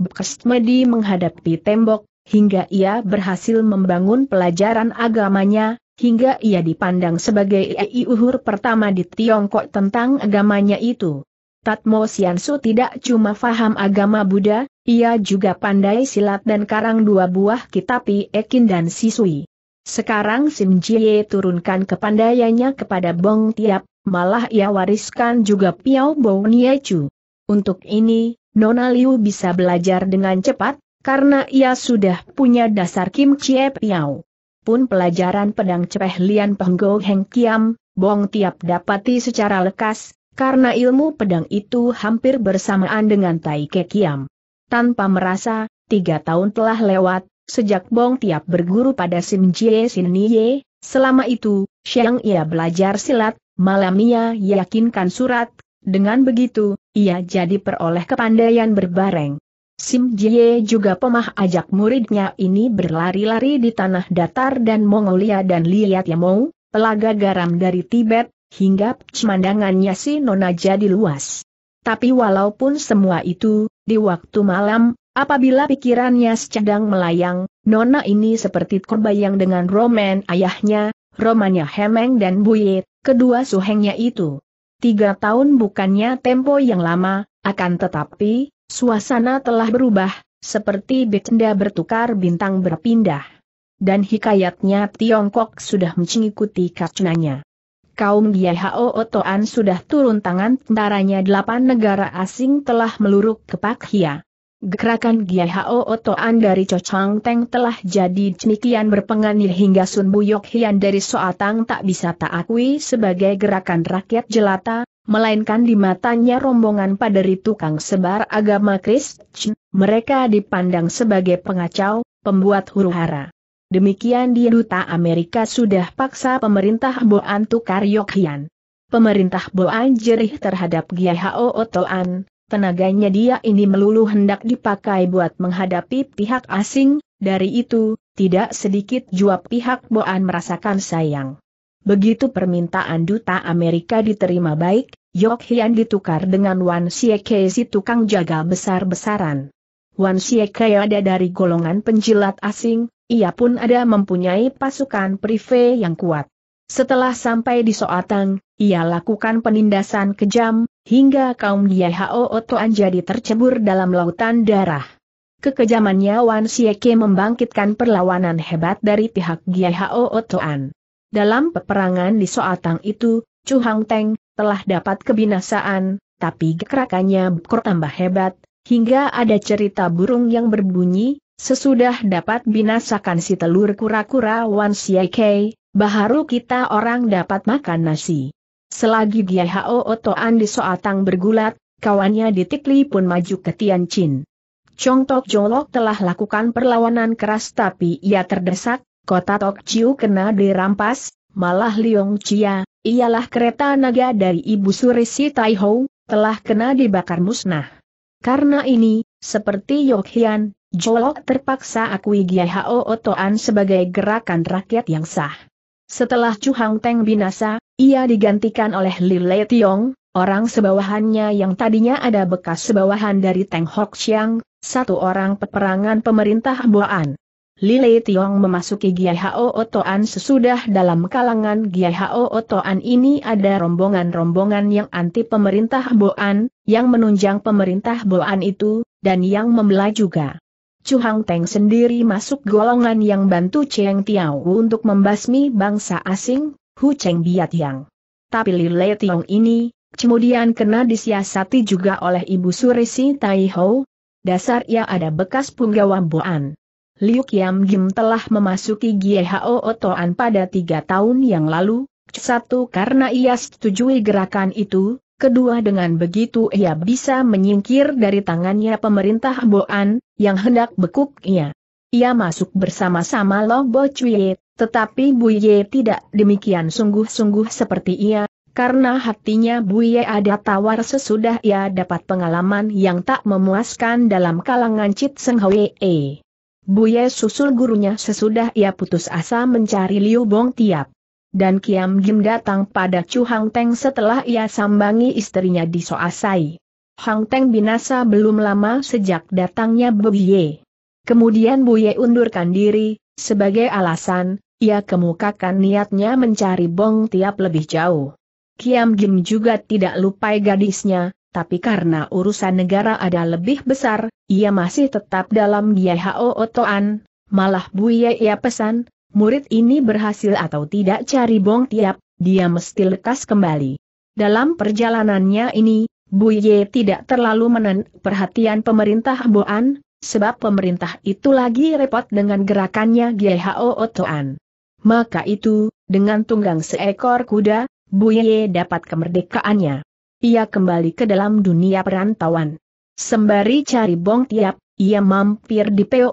Bekesmedi menghadapi tembok, hingga ia berhasil membangun pelajaran agamanya, hingga ia dipandang sebagai Ei Uhur pertama di Tiongkok tentang agamanya itu. Tatmo Siansu tidak cuma faham agama Buddha, ia juga pandai silat dan karang dua buah kitab Ekin dan Sisui. Sekarang Sim Jie turunkan kepandaiannya kepada Bong Tiap, malah ia wariskan juga Piao Bo Chu. Untuk ini, Nona Liu bisa belajar dengan cepat, karena ia sudah punya dasar Kim Chie Piao pun pelajaran pedang Cepeh Lian Penggo Heng Kiam, Bong Tiap dapati secara lekas, karena ilmu pedang itu hampir bersamaan dengan Tai Ke Kiam. Tanpa merasa, tiga tahun telah lewat, sejak Bong Tiap berguru pada Sim Jie Sin Nye, selama itu, Siang ia belajar silat, malam ia yakinkan surat, dengan begitu, ia jadi peroleh kepandaian berbareng. Sim Jie juga pemah ajak muridnya ini berlari-lari di tanah datar dan Mongolia dan Liat Yamou, pelaga garam dari Tibet, hingga pemandangannya si Nona jadi luas. Tapi walaupun semua itu, di waktu malam, apabila pikirannya secadang melayang, Nona ini seperti terbayang dengan roman ayahnya, Romanya Hemeng dan Buyet kedua suhengnya itu. Tiga tahun bukannya tempo yang lama, akan tetapi, Suasana telah berubah, seperti bercanda bertukar bintang berpindah. Dan hikayatnya Tiongkok sudah mengikuti kacunanya. Kaum Giyahao Otoan sudah turun tangan tentaranya delapan negara asing telah meluruk ke Pak Hia. Gerakan Giyahao Otoan dari Cochang Teng telah jadi demikian berpengaruh hingga Sun Buyok Hian dari Soatang tak bisa tak akui sebagai gerakan rakyat jelata, melainkan di matanya rombongan paderi tukang sebar agama Kristen, mereka dipandang sebagai pengacau, pembuat huru-hara. Demikian di Duta Amerika sudah paksa pemerintah Boan Tukar Yokhian. Pemerintah Boan jerih terhadap Giyahao Otoan, tenaganya dia ini melulu hendak dipakai buat menghadapi pihak asing, dari itu, tidak sedikit jua pihak Boan merasakan sayang. Begitu permintaan duta Amerika diterima baik, Yok Hian ditukar dengan Wan Sieke si tukang jaga besar-besaran. Wan Sieke ada dari golongan penjilat asing, ia pun ada mempunyai pasukan prive yang kuat. Setelah sampai di Soatang, ia lakukan penindasan kejam, hingga kaum Hao Otoan jadi tercebur dalam lautan darah. Kekejamannya Wan Sieke membangkitkan perlawanan hebat dari pihak Hao Otoan. Dalam peperangan di Soatang itu, Chu Hang Teng telah dapat kebinasaan, tapi gerakannya bertambah hebat, hingga ada cerita burung yang berbunyi, sesudah dapat binasakan si telur kura-kura Wan Siakei, baharu kita orang dapat makan nasi. Selagi Gia Hao Otoan di Soatang bergulat, kawannya di Tikli pun maju ke Tianjin. Chong Tok Jolok telah lakukan perlawanan keras tapi ia terdesak, Kota Tokciu kena dirampas, malah Liong Chia, ialah kereta naga dari Ibu suri Tai Taihou, telah kena dibakar musnah. Karena ini, seperti Hian, Jolok terpaksa akui Hao Otoan sebagai gerakan rakyat yang sah. Setelah Chu Hang Teng binasa, ia digantikan oleh Li Lei Tiong, orang sebawahannya yang tadinya ada bekas sebawahan dari Teng Hok Xiang, satu orang peperangan pemerintah Boan. Lile Tiong memasuki Giyahao Hao Otoan sesudah dalam kalangan Giyahao Hao Otoan ini ada rombongan-rombongan yang anti pemerintah Boan, yang menunjang pemerintah Boan itu, dan yang membelah juga. Chu Hang Teng sendiri masuk golongan yang bantu Cheng Tiao untuk membasmi bangsa asing, Hu Cheng Biat Yang. Tapi Lile Tiong ini, kemudian kena disiasati juga oleh Ibu Surisi Tai Ho, dasar ia ada bekas punggawa Boan. Liu Kiam Gim telah memasuki Giehao Otoan pada tiga tahun yang lalu, satu karena ia setujui gerakan itu, kedua dengan begitu ia bisa menyingkir dari tangannya pemerintah Boan, yang hendak bekuk ia. Ia masuk bersama-sama Bo Cuyet, tetapi Buye tidak demikian sungguh-sungguh seperti ia, karena hatinya Buye ada tawar sesudah ia dapat pengalaman yang tak memuaskan dalam kalangan Chit Seng Hwee. Buye susul gurunya sesudah ia putus asa mencari Liu Bong Tiap. Dan Kiam Gim datang pada Chu Hang Teng setelah ia sambangi istrinya di Soasai. Hang Teng binasa belum lama sejak datangnya Buye. Kemudian Buye undurkan diri, sebagai alasan, ia kemukakan niatnya mencari Bong Tiap lebih jauh. Kiam Gim juga tidak lupa gadisnya, tapi karena urusan negara ada lebih besar, ia masih tetap dalam Giaihao Otoan, malah Buya ia pesan, murid ini berhasil atau tidak cari bong tiap, dia mesti lekas kembali. Dalam perjalanannya ini, Buye tidak terlalu menen perhatian pemerintah Boan, sebab pemerintah itu lagi repot dengan gerakannya GHO Otoan. Maka itu, dengan tunggang seekor kuda, Buye dapat kemerdekaannya ia kembali ke dalam dunia perantauan. Sembari cari bong tiap, ia mampir di Peo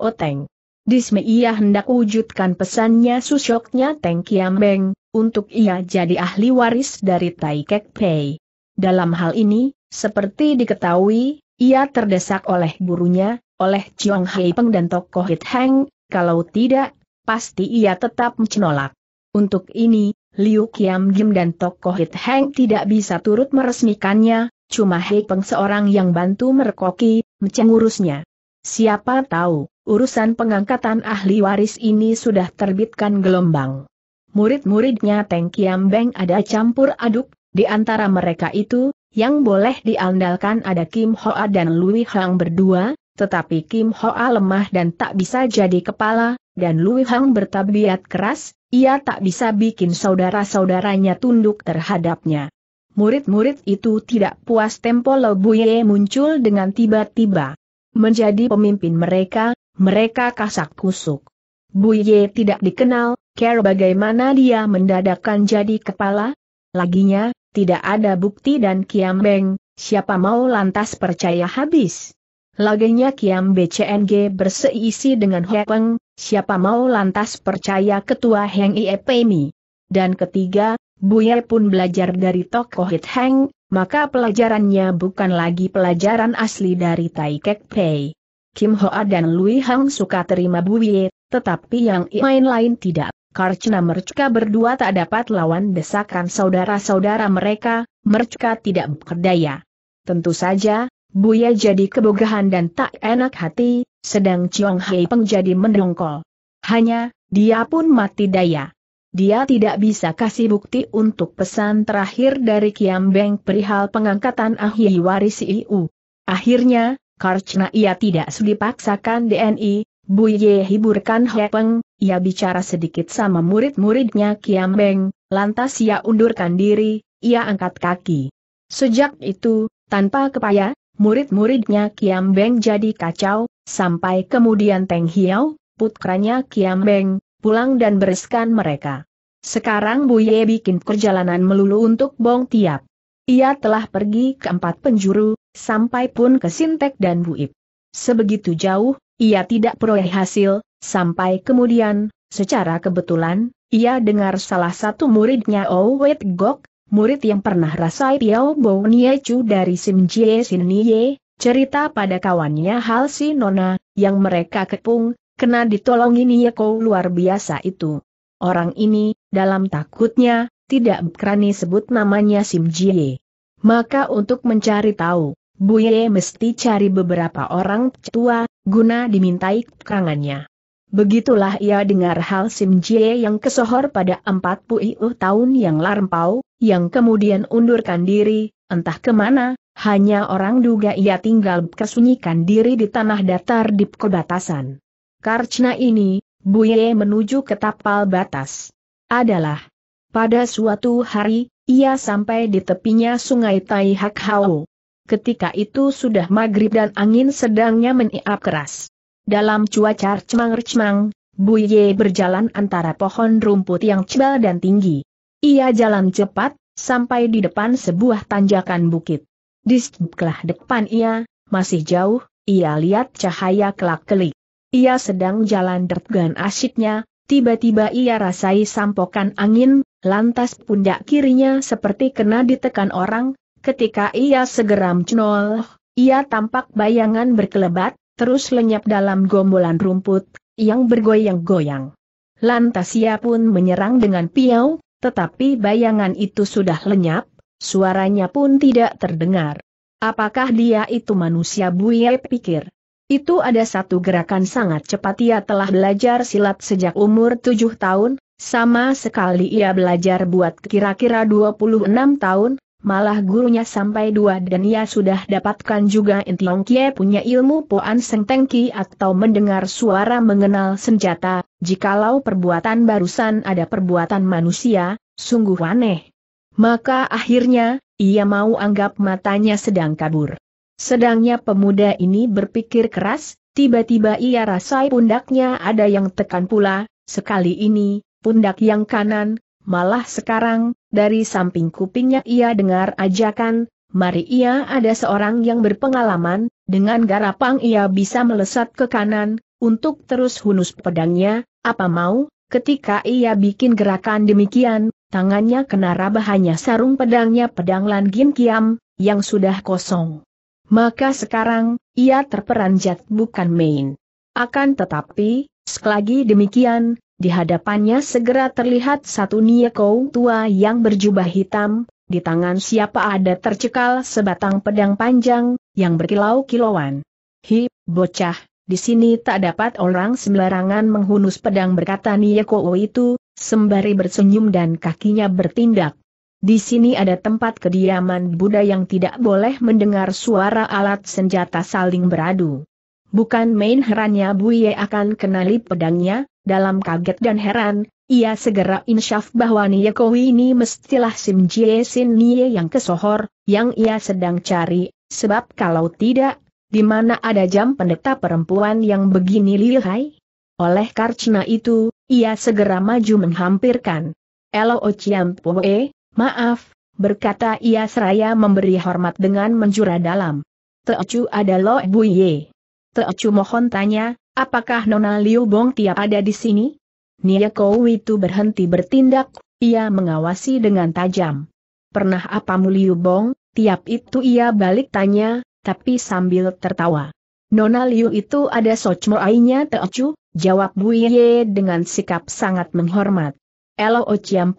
Di sini ia hendak wujudkan pesannya susoknya Teng kiam Beng untuk ia jadi ahli waris dari Tai Kek Pei. Dalam hal ini, seperti diketahui, ia terdesak oleh gurunya, oleh Chiang Hai Peng dan tokoh Hit Heng, kalau tidak, pasti ia tetap menolak. Untuk ini, Liu Kiam Jim dan tokoh Hit Heng tidak bisa turut meresmikannya, cuma Hei Peng seorang yang bantu merkoki, mengurusnya. Siapa tahu, urusan pengangkatan ahli waris ini sudah terbitkan gelombang. Murid-muridnya Teng Kiam Beng ada campur aduk, di antara mereka itu, yang boleh diandalkan ada Kim Hoa dan Lui Hang berdua, tetapi Kim Hoa lemah dan tak bisa jadi kepala, dan Lui Hang bertabiat keras, ia tak bisa bikin saudara-saudaranya tunduk terhadapnya. Murid-murid itu tidak puas tempo Lobuye muncul dengan tiba-tiba. Menjadi pemimpin mereka, mereka kasak kusuk. Buye tidak dikenal, care bagaimana dia mendadakkan jadi kepala? Laginya, tidak ada bukti dan kiam Beng, siapa mau lantas percaya habis. Laginya Kiam BCNG berseisi dengan Hepeng, Siapa mau lantas percaya ketua Heng Iepemi? Dan ketiga, Buye pun belajar dari tokoh Hit Heng, maka pelajarannya bukan lagi pelajaran asli dari Tai Kek Pei. Kim Hoa dan Lui Hang suka terima Buye, tetapi yang lain-lain tidak. Karena mereka berdua tak dapat lawan desakan saudara-saudara mereka, mereka tidak berdaya. Tentu saja, Buya jadi kebogahan dan tak enak hati, sedang Chiong Hei Peng jadi mendongkol. Hanya, dia pun mati daya. Dia tidak bisa kasih bukti untuk pesan terakhir dari Kiam Beng perihal pengangkatan ahli Waris IU. Akhirnya, karena ia tidak sudi paksakan DNI, Bu Ye hiburkan He Peng, ia bicara sedikit sama murid-muridnya Kiam Beng, lantas ia undurkan diri, ia angkat kaki. Sejak itu, tanpa kepaya, murid-muridnya Kiam Beng jadi kacau, Sampai kemudian Teng Hiao, putranya Kiam Beng, pulang dan bereskan mereka. Sekarang Bu Ye bikin perjalanan melulu untuk Bong Tiap. Ia telah pergi ke empat penjuru, sampai pun ke Sintek dan bu ip. Sebegitu jauh, ia tidak peroleh hasil, sampai kemudian, secara kebetulan, ia dengar salah satu muridnya Owet Gok, murid yang pernah rasai Piao Bo Nye Chu dari Sim Jie Sin Nie, cerita pada kawannya hal si Nona, yang mereka kepung, kena ditolongin kau luar biasa itu. Orang ini, dalam takutnya, tidak berani sebut namanya Sim Jie. Maka untuk mencari tahu, bu ye mesti cari beberapa orang tua, guna dimintai kekangannya. Begitulah ia dengar hal Sim Jie yang kesohor pada empat puluh tahun yang larmpau, yang kemudian undurkan diri, entah kemana, hanya orang duga ia tinggal kesunyikan diri di tanah datar di perbatasan. Karena ini, Buye menuju ke tapal batas. Adalah. Pada suatu hari, ia sampai di tepinya sungai Tai Hak Hau. Ketika itu sudah maghrib dan angin sedangnya meniap keras. Dalam cuaca cemang-cemang, Buye berjalan antara pohon rumput yang cebal dan tinggi. Ia jalan cepat, sampai di depan sebuah tanjakan bukit. Di sebelah depan ia, masih jauh, ia lihat cahaya kelak-kelik. Ia sedang jalan tertegan asyiknya, tiba-tiba ia rasai sampokan angin, lantas pundak kirinya seperti kena ditekan orang, ketika ia segera mencenol, ia tampak bayangan berkelebat, terus lenyap dalam gombolan rumput, yang bergoyang-goyang. Lantas ia pun menyerang dengan piau, tetapi bayangan itu sudah lenyap, Suaranya pun tidak terdengar. Apakah dia itu manusia buye pikir? Itu ada satu gerakan sangat cepat ia telah belajar silat sejak umur tujuh tahun, sama sekali ia belajar buat kira-kira dua puluh enam tahun, malah gurunya sampai dua dan ia sudah dapatkan juga Intiong Kie punya ilmu Poan Seng Tengki atau mendengar suara mengenal senjata, jikalau perbuatan barusan ada perbuatan manusia, sungguh aneh. Maka akhirnya, ia mau anggap matanya sedang kabur. Sedangnya pemuda ini berpikir keras, tiba-tiba ia rasai pundaknya ada yang tekan pula, sekali ini, pundak yang kanan, malah sekarang, dari samping kupingnya ia dengar ajakan, mari ia ada seorang yang berpengalaman, dengan garapang ia bisa melesat ke kanan, untuk terus hunus pedangnya, apa mau, ketika ia bikin gerakan demikian, Tangannya kena hanya sarung pedangnya pedang Lan Gin Kiam, yang sudah kosong. Maka sekarang, ia terperanjat bukan main. Akan tetapi, sekali demikian, di hadapannya segera terlihat satu Niekou tua yang berjubah hitam, di tangan siapa ada tercekal sebatang pedang panjang, yang berkilau kilauan. Hi, bocah, di sini tak dapat orang sembarangan menghunus pedang berkata Niekou itu, sembari bersenyum dan kakinya bertindak. Di sini ada tempat kediaman Buddha yang tidak boleh mendengar suara alat senjata saling beradu. Bukan main herannya Buye akan kenali pedangnya, dalam kaget dan heran, ia segera insyaf bahwa Niyekowi ini mestilah Sim Jie Sin Nie yang kesohor, yang ia sedang cari, sebab kalau tidak, di mana ada jam pendeta perempuan yang begini lihai? Oleh karena itu, ia segera maju menghampirkan. Elo Poe, maaf, berkata ia seraya memberi hormat dengan menjura dalam. Teocu ada Lo Buye. Teocu mohon tanya, apakah Nona Liu Bong tiap ada di sini? Nia Kou itu berhenti bertindak, ia mengawasi dengan tajam. Pernah apa Liu Bong, tiap itu ia balik tanya, tapi sambil tertawa. Nona Liu itu ada ainya Teocu, Jawab Buye dengan sikap sangat menghormat. Elo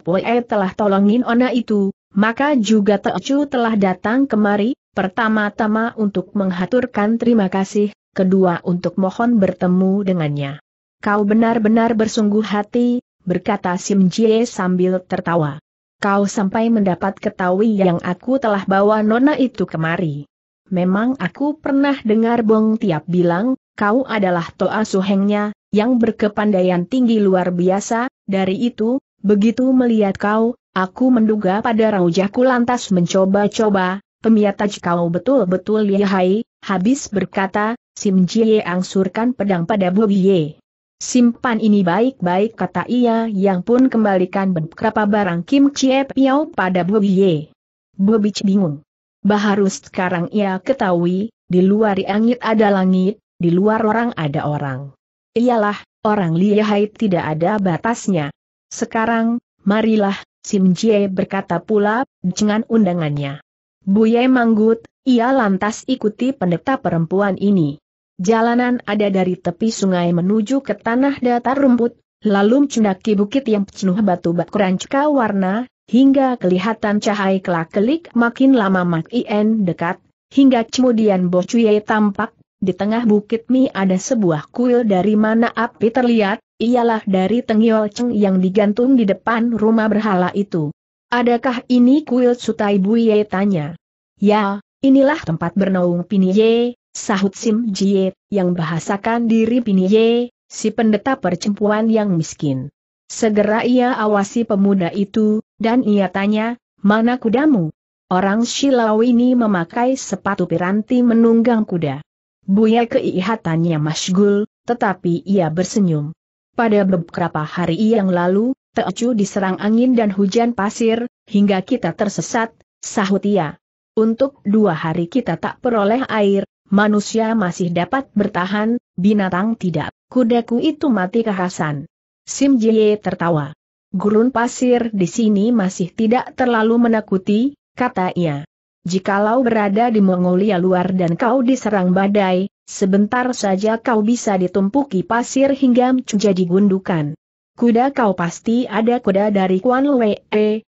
Pue telah tolongin Ona itu, maka juga Teocu telah datang kemari, pertama-tama untuk menghaturkan terima kasih, kedua untuk mohon bertemu dengannya. Kau benar-benar bersungguh hati, berkata Sim Jie sambil tertawa. Kau sampai mendapat ketahui yang aku telah bawa nona itu kemari. Memang aku pernah dengar Bong Tiap bilang, kau adalah Toa Suhengnya, yang berkepandaian tinggi luar biasa, dari itu, begitu melihat kau, aku menduga pada raujaku lantas mencoba-coba, pemiataj kau betul-betul lihai, habis berkata, Sim Jie angsurkan pedang pada Bu Ye. Simpan ini baik-baik kata ia yang pun kembalikan beberapa barang Kim Chie Piao pada Bu Ye. Bich bingung. Baharu sekarang ia ketahui, di luar langit ada langit, di luar orang ada orang. Iyalah, orang lihai tidak ada batasnya. Sekarang, marilah, Sim Jie berkata pula, dengan undangannya. Buye Manggut, ia lantas ikuti pendeta perempuan ini. Jalanan ada dari tepi sungai menuju ke tanah datar rumput, lalu mencendaki bukit yang penuh batu bak rancuka warna, hingga kelihatan cahaya kelak-kelik makin lama makin dekat, hingga kemudian Bo Bocuye tampak di tengah bukit Mi ada sebuah kuil dari mana api terlihat, ialah dari Tengiol Cheng yang digantung di depan rumah berhala itu. Adakah ini kuil Sutai Buye tanya? Ya, inilah tempat bernaung Pinye, sahut Sim Jie, yang bahasakan diri Pinye, si pendeta percempuan yang miskin. Segera ia awasi pemuda itu, dan ia tanya, mana kudamu? Orang Silau ini memakai sepatu piranti menunggang kuda. Buya keihatannya masgul, tetapi ia bersenyum. Pada beberapa hari yang lalu, Teocu diserang angin dan hujan pasir, hingga kita tersesat, sahut ia. Untuk dua hari kita tak peroleh air, manusia masih dapat bertahan, binatang tidak, kudaku itu mati kehasan. Sim Jie tertawa. Gurun pasir di sini masih tidak terlalu menakuti, kata ia. Jikalau berada di Mongolia luar dan kau diserang badai, sebentar saja kau bisa ditumpuki pasir hingga menjadi gundukan. Kuda kau pasti ada kuda dari Kuan Lue,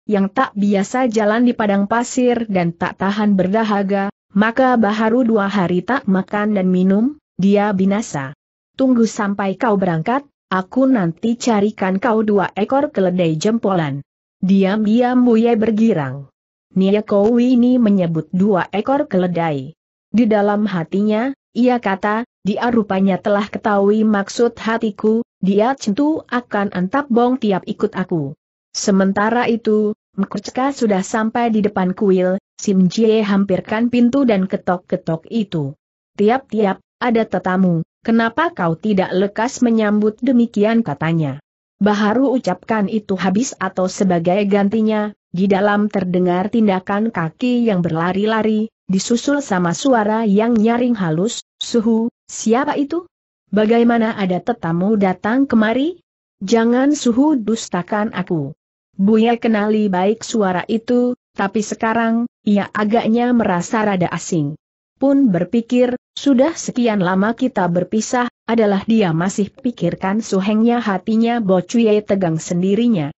yang tak biasa jalan di padang pasir dan tak tahan berdahaga, maka baharu dua hari tak makan dan minum, dia binasa. Tunggu sampai kau berangkat, aku nanti carikan kau dua ekor keledai jempolan. Diam-diam Buye bergirang. Nia ini menyebut dua ekor keledai. Di dalam hatinya, ia kata, dia rupanya telah ketahui maksud hatiku, dia tentu akan antap bong tiap ikut aku. Sementara itu, Mkurcka sudah sampai di depan kuil, Sim Jie hampirkan pintu dan ketok-ketok itu. Tiap-tiap, ada tetamu, kenapa kau tidak lekas menyambut demikian katanya. Baharu ucapkan itu habis atau sebagai gantinya, di dalam terdengar tindakan kaki yang berlari-lari, disusul sama suara yang nyaring halus, Suhu, siapa itu? Bagaimana ada tetamu datang kemari? Jangan Suhu dustakan aku. Buya kenali baik suara itu, tapi sekarang, ia agaknya merasa rada asing. Pun berpikir, sudah sekian lama kita berpisah, adalah dia masih pikirkan suhengnya hatinya Bocuye tegang sendirinya.